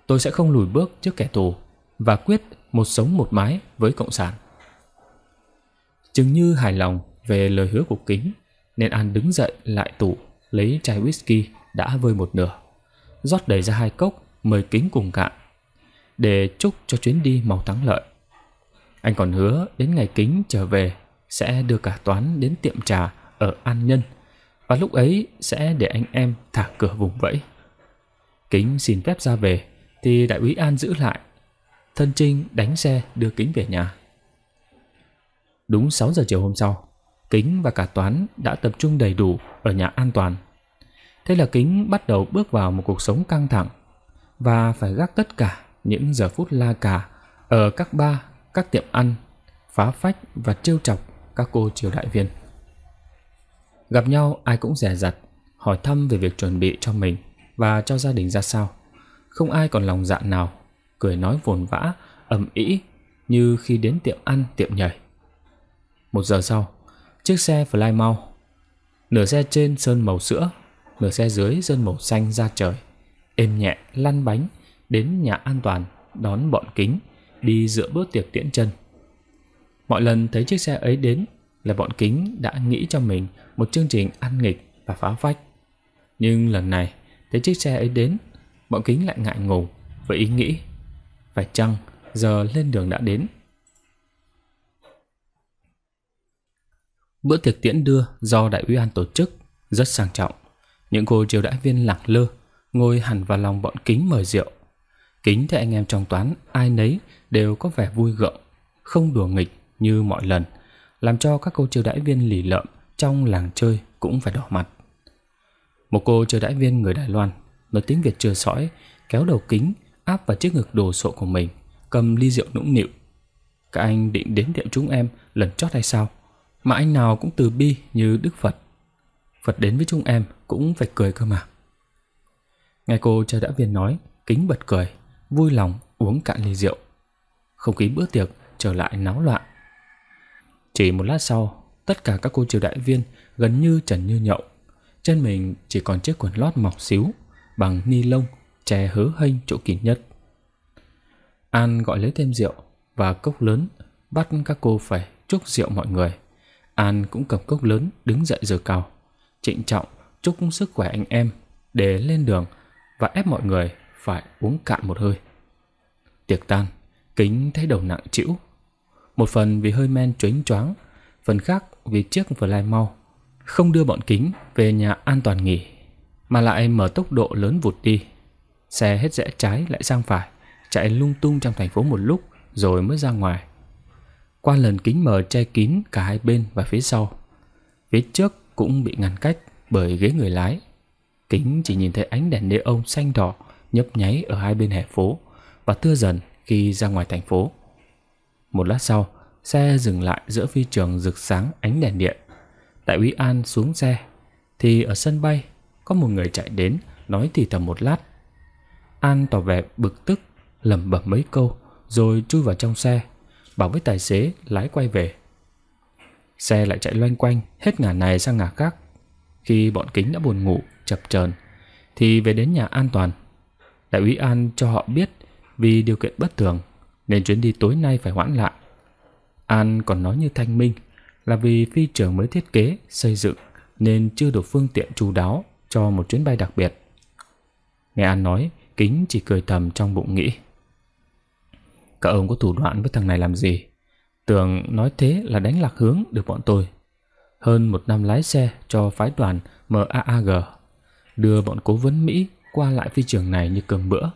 Tôi sẽ không lùi bước trước kẻ thù và quyết một sống một mái với Cộng sản. Chừng như hài lòng về lời hứa của Kính, nên An đứng dậy lại tủ lấy chai whisky đã vơi một nửa, rót đầy ra hai cốc mời Kính cùng cạn để chúc cho chuyến đi màu thắng lợi. Anh còn hứa đến ngày kính trở về sẽ đưa cả Toán đến tiệm trà ở An Nhân và lúc ấy sẽ để anh em thả cửa vùng vẫy. Kính xin phép ra về thì đại úy An giữ lại. Thân Trinh đánh xe đưa Kính về nhà. Đúng 6 giờ chiều hôm sau, Kính và cả Toán đã tập trung đầy đủ ở nhà an toàn. Thế là Kính bắt đầu bước vào một cuộc sống căng thẳng và phải gác tất cả những giờ phút la cà ở các ba các tiệm ăn, phá phách và trêu chọc các cô triều đại viên. Gặp nhau ai cũng rẻ rặt, hỏi thăm về việc chuẩn bị cho mình và cho gia đình ra sao. Không ai còn lòng dạ nào, cười nói vồn vã, ầm ĩ như khi đến tiệm ăn, tiệm nhảy. Một giờ sau, chiếc xe fly mau. Nửa xe trên sơn màu sữa, nửa xe dưới sơn màu xanh ra trời. Êm nhẹ lăn bánh đến nhà an toàn đón bọn kính đi giữa bữa tiệc tiễn chân. Mọi lần thấy chiếc xe ấy đến là bọn Kính đã nghĩ cho mình một chương trình ăn nghịch và phá vách. Nhưng lần này, thấy chiếc xe ấy đến, bọn Kính lại ngại ngùng với ý nghĩ phải chăng giờ lên đường đã đến. Bữa tiệc tiễn đưa do Đại úy An tổ chức rất sang trọng. Những cô chiều đãi viên lẳng lơ, ngồi hẳn vào lòng bọn Kính mời rượu. Kính thấy anh em trong toán ai nấy đều có vẻ vui gượng, không đùa nghịch như mọi lần, làm cho các cô chiêu đãi viên lì lợm trong làng chơi cũng phải đỏ mặt. Một cô chiêu đãi viên người Đài Loan, nói tiếng Việt chưa sõi, kéo đầu kính, áp vào chiếc ngực đồ sộ của mình, cầm ly rượu nũng nịu. Các anh định đến tiệm chúng em lần chót hay sao? Mà anh nào cũng từ bi như Đức Phật. Phật đến với chúng em cũng phải cười cơ mà. Nghe cô chờ đãi viên nói, kính bật cười, vui lòng uống cạn ly rượu không khí bữa tiệc trở lại náo loạn. Chỉ một lát sau, tất cả các cô triều đại viên gần như trần như nhậu. trên mình chỉ còn chiếc quần lót mỏng xíu, bằng ni lông, che hớ hênh chỗ kín nhất. An gọi lấy thêm rượu và cốc lớn, bắt các cô phải chúc rượu mọi người. An cũng cầm cốc lớn đứng dậy giờ cào, trịnh trọng chúc sức khỏe anh em để lên đường và ép mọi người phải uống cạn một hơi. Tiệc tan. Kính thấy đầu nặng chịu Một phần vì hơi men choáng choáng, phần khác vì chiếc vừa lai mau. Không đưa bọn Kính về nhà an toàn nghỉ, mà lại mở tốc độ lớn vụt đi. Xe hết rẽ trái lại sang phải, chạy lung tung trong thành phố một lúc rồi mới ra ngoài. Qua lần kính mờ che kín cả hai bên và phía sau. Phía trước cũng bị ngăn cách bởi ghế người lái. Kính chỉ nhìn thấy ánh đèn neon xanh đỏ nhấp nháy ở hai bên hè phố và thưa dần khi ra ngoài thành phố. Một lát sau, xe dừng lại giữa phi trường rực sáng ánh đèn điện. Đại úy An xuống xe, thì ở sân bay có một người chạy đến nói thì thầm một lát. An tỏ vẻ bực tức, lẩm bẩm mấy câu rồi chui vào trong xe, bảo với tài xế lái quay về. Xe lại chạy loanh quanh hết ngả này sang ngả khác. Khi bọn kính đã buồn ngủ, chập chờn thì về đến nhà an toàn. Đại úy An cho họ biết vì điều kiện bất thường nên chuyến đi tối nay phải hoãn lại. An còn nói như Thanh Minh là vì phi trường mới thiết kế, xây dựng nên chưa đủ phương tiện chú đáo cho một chuyến bay đặc biệt. Nghe An nói, Kính chỉ cười thầm trong bụng nghĩ. Các ông có thủ đoạn với thằng này làm gì? Tưởng nói thế là đánh lạc hướng được bọn tôi. Hơn một năm lái xe cho phái đoàn MAAG, đưa bọn cố vấn Mỹ qua lại phi trường này như cơm bữa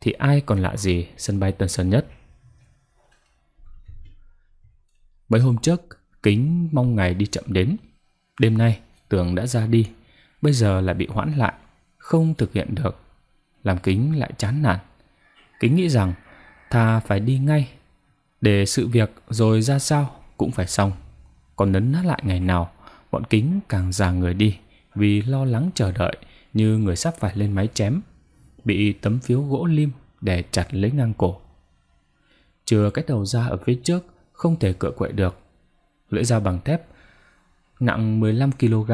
thì ai còn lạ gì sân bay Tân Sơn Nhất. Mấy hôm trước, Kính mong ngày đi chậm đến. Đêm nay, Tường đã ra đi, bây giờ lại bị hoãn lại, không thực hiện được. Làm Kính lại chán nản. Kính nghĩ rằng, thà phải đi ngay, để sự việc rồi ra sao cũng phải xong. Còn nấn nát lại ngày nào, bọn Kính càng già người đi vì lo lắng chờ đợi như người sắp phải lên máy chém bị tấm phiếu gỗ lim để chặt lấy ngang cổ. Chừa cái đầu ra ở phía trước không thể cựa quậy được. Lưỡi dao bằng thép nặng 15 kg,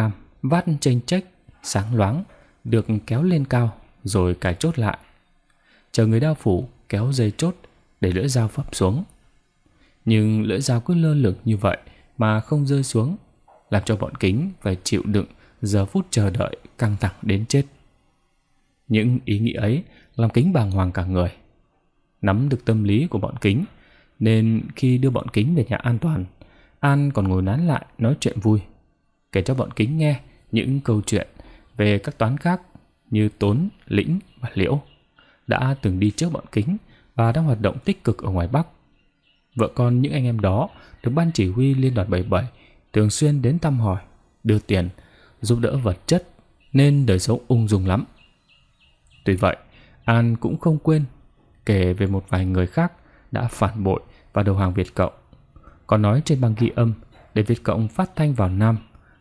vát chênh chách, sáng loáng, được kéo lên cao rồi cài chốt lại. Chờ người đao phủ kéo dây chốt để lưỡi dao phấp xuống. Nhưng lưỡi dao cứ lơ lửng như vậy mà không rơi xuống, làm cho bọn kính phải chịu đựng giờ phút chờ đợi căng thẳng đến chết. Những ý nghĩ ấy làm kính bàng hoàng cả người. Nắm được tâm lý của bọn kính, nên khi đưa bọn kính về nhà an toàn, An còn ngồi nán lại nói chuyện vui, kể cho bọn kính nghe những câu chuyện về các toán khác như Tốn, Lĩnh và Liễu đã từng đi trước bọn kính và đang hoạt động tích cực ở ngoài Bắc. Vợ con những anh em đó được ban chỉ huy Liên đoàn 77 thường xuyên đến thăm hỏi, đưa tiền, giúp đỡ vật chất nên đời sống ung dung lắm. Tuy vậy, An cũng không quên kể về một vài người khác đã phản bội và đầu hàng Việt Cộng. Còn nói trên băng ghi âm để Việt Cộng phát thanh vào Nam,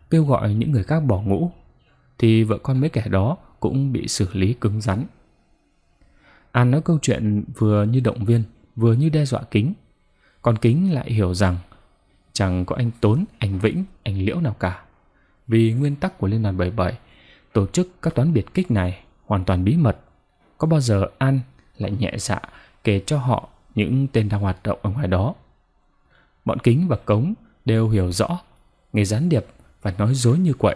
kêu gọi những người khác bỏ ngũ, thì vợ con mấy kẻ đó cũng bị xử lý cứng rắn. An nói câu chuyện vừa như động viên, vừa như đe dọa Kính. Còn Kính lại hiểu rằng chẳng có anh Tốn, anh Vĩnh, anh Liễu nào cả. Vì nguyên tắc của Liên đoàn 77, tổ chức các toán biệt kích này hoàn toàn bí mật. Có bao giờ An lại nhẹ dạ kể cho họ những tên đang hoạt động ở ngoài đó. Bọn Kính và Cống đều hiểu rõ nghề gián điệp và nói dối như quậy.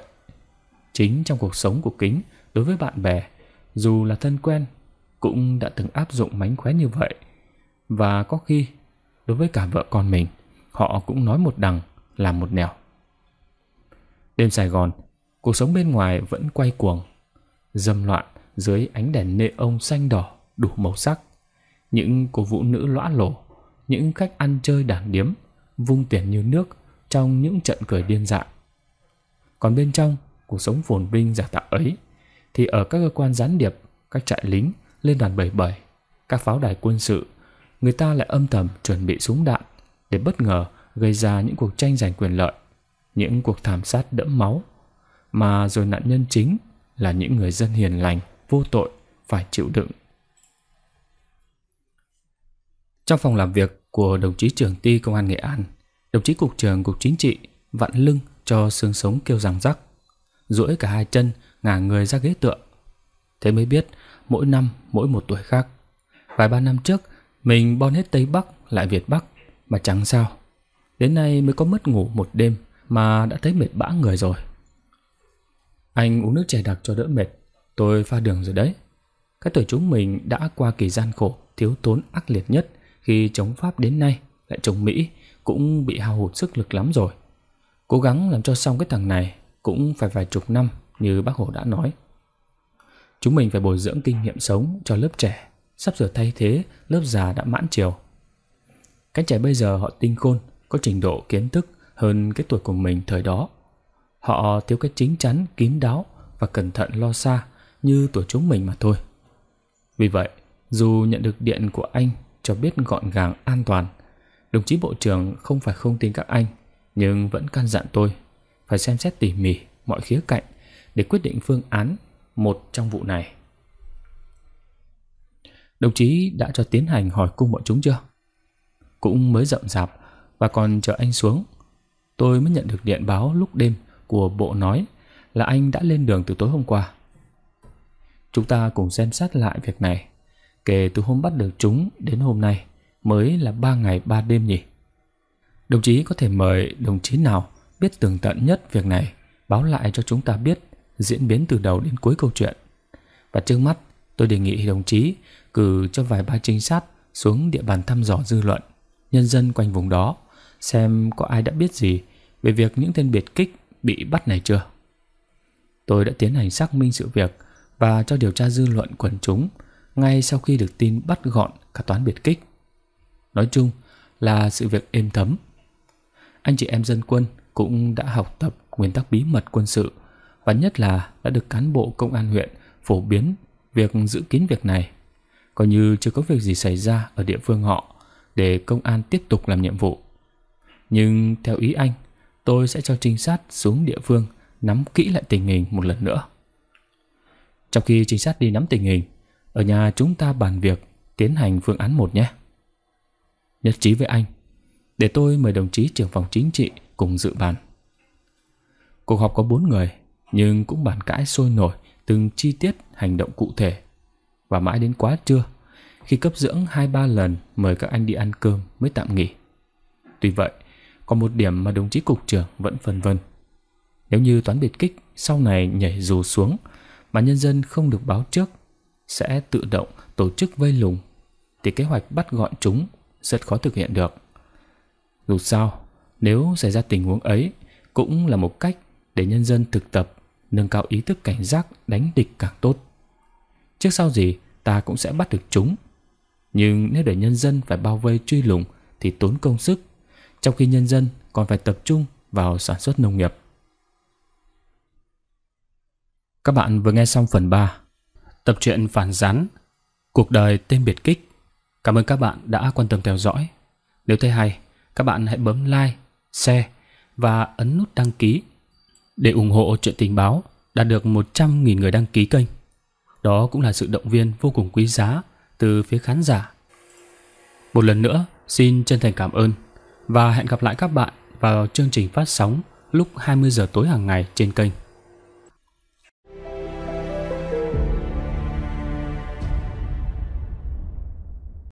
Chính trong cuộc sống của Kính đối với bạn bè, dù là thân quen, cũng đã từng áp dụng mánh khóe như vậy. Và có khi, đối với cả vợ con mình, họ cũng nói một đằng, làm một nẻo. Đêm Sài Gòn, cuộc sống bên ngoài vẫn quay cuồng, dâm loạn dưới ánh đèn nê ông xanh đỏ đủ màu sắc. Những cô vũ nữ lõa lổ, những khách ăn chơi đảng điếm, vung tiền như nước trong những trận cười điên dại. Còn bên trong, cuộc sống phồn vinh giả tạo ấy, thì ở các cơ quan gián điệp, các trại lính, liên đoàn 77, các pháo đài quân sự, người ta lại âm thầm chuẩn bị súng đạn để bất ngờ gây ra những cuộc tranh giành quyền lợi, những cuộc thảm sát đẫm máu, mà rồi nạn nhân chính là những người dân hiền lành vô tội phải chịu đựng. Trong phòng làm việc của đồng chí trưởng ty công an Nghệ An, đồng chí cục trưởng cục chính trị vặn lưng cho xương sống kêu răng rắc, duỗi cả hai chân ngả người ra ghế tựa. Thế mới biết mỗi năm mỗi một tuổi khác. Vài ba năm trước mình bon hết Tây Bắc lại Việt Bắc mà chẳng sao. Đến nay mới có mất ngủ một đêm mà đã thấy mệt bã người rồi. Anh uống nước chè đặc cho đỡ mệt Tôi pha đường rồi đấy. Các tuổi chúng mình đã qua kỳ gian khổ, thiếu thốn ác liệt nhất khi chống Pháp đến nay, lại chống Mỹ, cũng bị hao hụt sức lực lắm rồi. Cố gắng làm cho xong cái thằng này cũng phải vài chục năm như bác Hồ đã nói. Chúng mình phải bồi dưỡng kinh nghiệm sống cho lớp trẻ, sắp sửa thay thế lớp già đã mãn chiều. các trẻ bây giờ họ tinh khôn, có trình độ kiến thức hơn cái tuổi của mình thời đó. Họ thiếu cái chính chắn, kín đáo và cẩn thận lo xa như tuổi chúng mình mà thôi. Vì vậy, dù nhận được điện của anh cho biết gọn gàng an toàn, đồng chí bộ trưởng không phải không tin các anh, nhưng vẫn căn dặn tôi phải xem xét tỉ mỉ mọi khía cạnh để quyết định phương án một trong vụ này. Đồng chí đã cho tiến hành hỏi cung bọn chúng chưa? Cũng mới rậm rạp và còn chờ anh xuống. Tôi mới nhận được điện báo lúc đêm của bộ nói là anh đã lên đường từ tối hôm qua. Chúng ta cùng xem xét lại việc này. Kể từ hôm bắt được chúng đến hôm nay mới là 3 ngày 3 đêm nhỉ. Đồng chí có thể mời đồng chí nào biết tường tận nhất việc này báo lại cho chúng ta biết diễn biến từ đầu đến cuối câu chuyện. Và trước mắt, tôi đề nghị đồng chí cử cho vài ba trinh sát xuống địa bàn thăm dò dư luận, nhân dân quanh vùng đó, xem có ai đã biết gì về việc những tên biệt kích bị bắt này chưa. Tôi đã tiến hành xác minh sự việc và cho điều tra dư luận quần chúng ngay sau khi được tin bắt gọn cả toán biệt kích. Nói chung là sự việc êm thấm. Anh chị em dân quân cũng đã học tập nguyên tắc bí mật quân sự và nhất là đã được cán bộ công an huyện phổ biến việc giữ kín việc này. Coi như chưa có việc gì xảy ra ở địa phương họ để công an tiếp tục làm nhiệm vụ. Nhưng theo ý anh, tôi sẽ cho trinh sát xuống địa phương nắm kỹ lại tình hình một lần nữa. Trong khi trinh sát đi nắm tình hình, ở nhà chúng ta bàn việc tiến hành phương án một nhé. Nhất trí với anh, để tôi mời đồng chí trưởng phòng chính trị cùng dự bàn. Cuộc họp có bốn người, nhưng cũng bàn cãi sôi nổi từng chi tiết hành động cụ thể. Và mãi đến quá trưa, khi cấp dưỡng hai ba lần mời các anh đi ăn cơm mới tạm nghỉ. Tuy vậy, còn một điểm mà đồng chí cục trưởng vẫn phân vân. Nếu như toán biệt kích sau này nhảy dù xuống mà nhân dân không được báo trước sẽ tự động tổ chức vây lùng thì kế hoạch bắt gọn chúng rất khó thực hiện được. Dù sao, nếu xảy ra tình huống ấy cũng là một cách để nhân dân thực tập nâng cao ý thức cảnh giác đánh địch càng tốt. Trước sau gì ta cũng sẽ bắt được chúng. Nhưng nếu để nhân dân phải bao vây truy lùng thì tốn công sức, trong khi nhân dân còn phải tập trung vào sản xuất nông nghiệp. Các bạn vừa nghe xong phần 3 Tập truyện Phản gián, Cuộc đời tên biệt kích Cảm ơn các bạn đã quan tâm theo dõi Nếu thấy hay, các bạn hãy bấm like, share và ấn nút đăng ký để ủng hộ chuyện tình báo đạt được 100.000 người đăng ký kênh. Đó cũng là sự động viên vô cùng quý giá từ phía khán giả. Một lần nữa, xin chân thành cảm ơn và hẹn gặp lại các bạn vào chương trình phát sóng lúc 20 giờ tối hàng ngày trên kênh.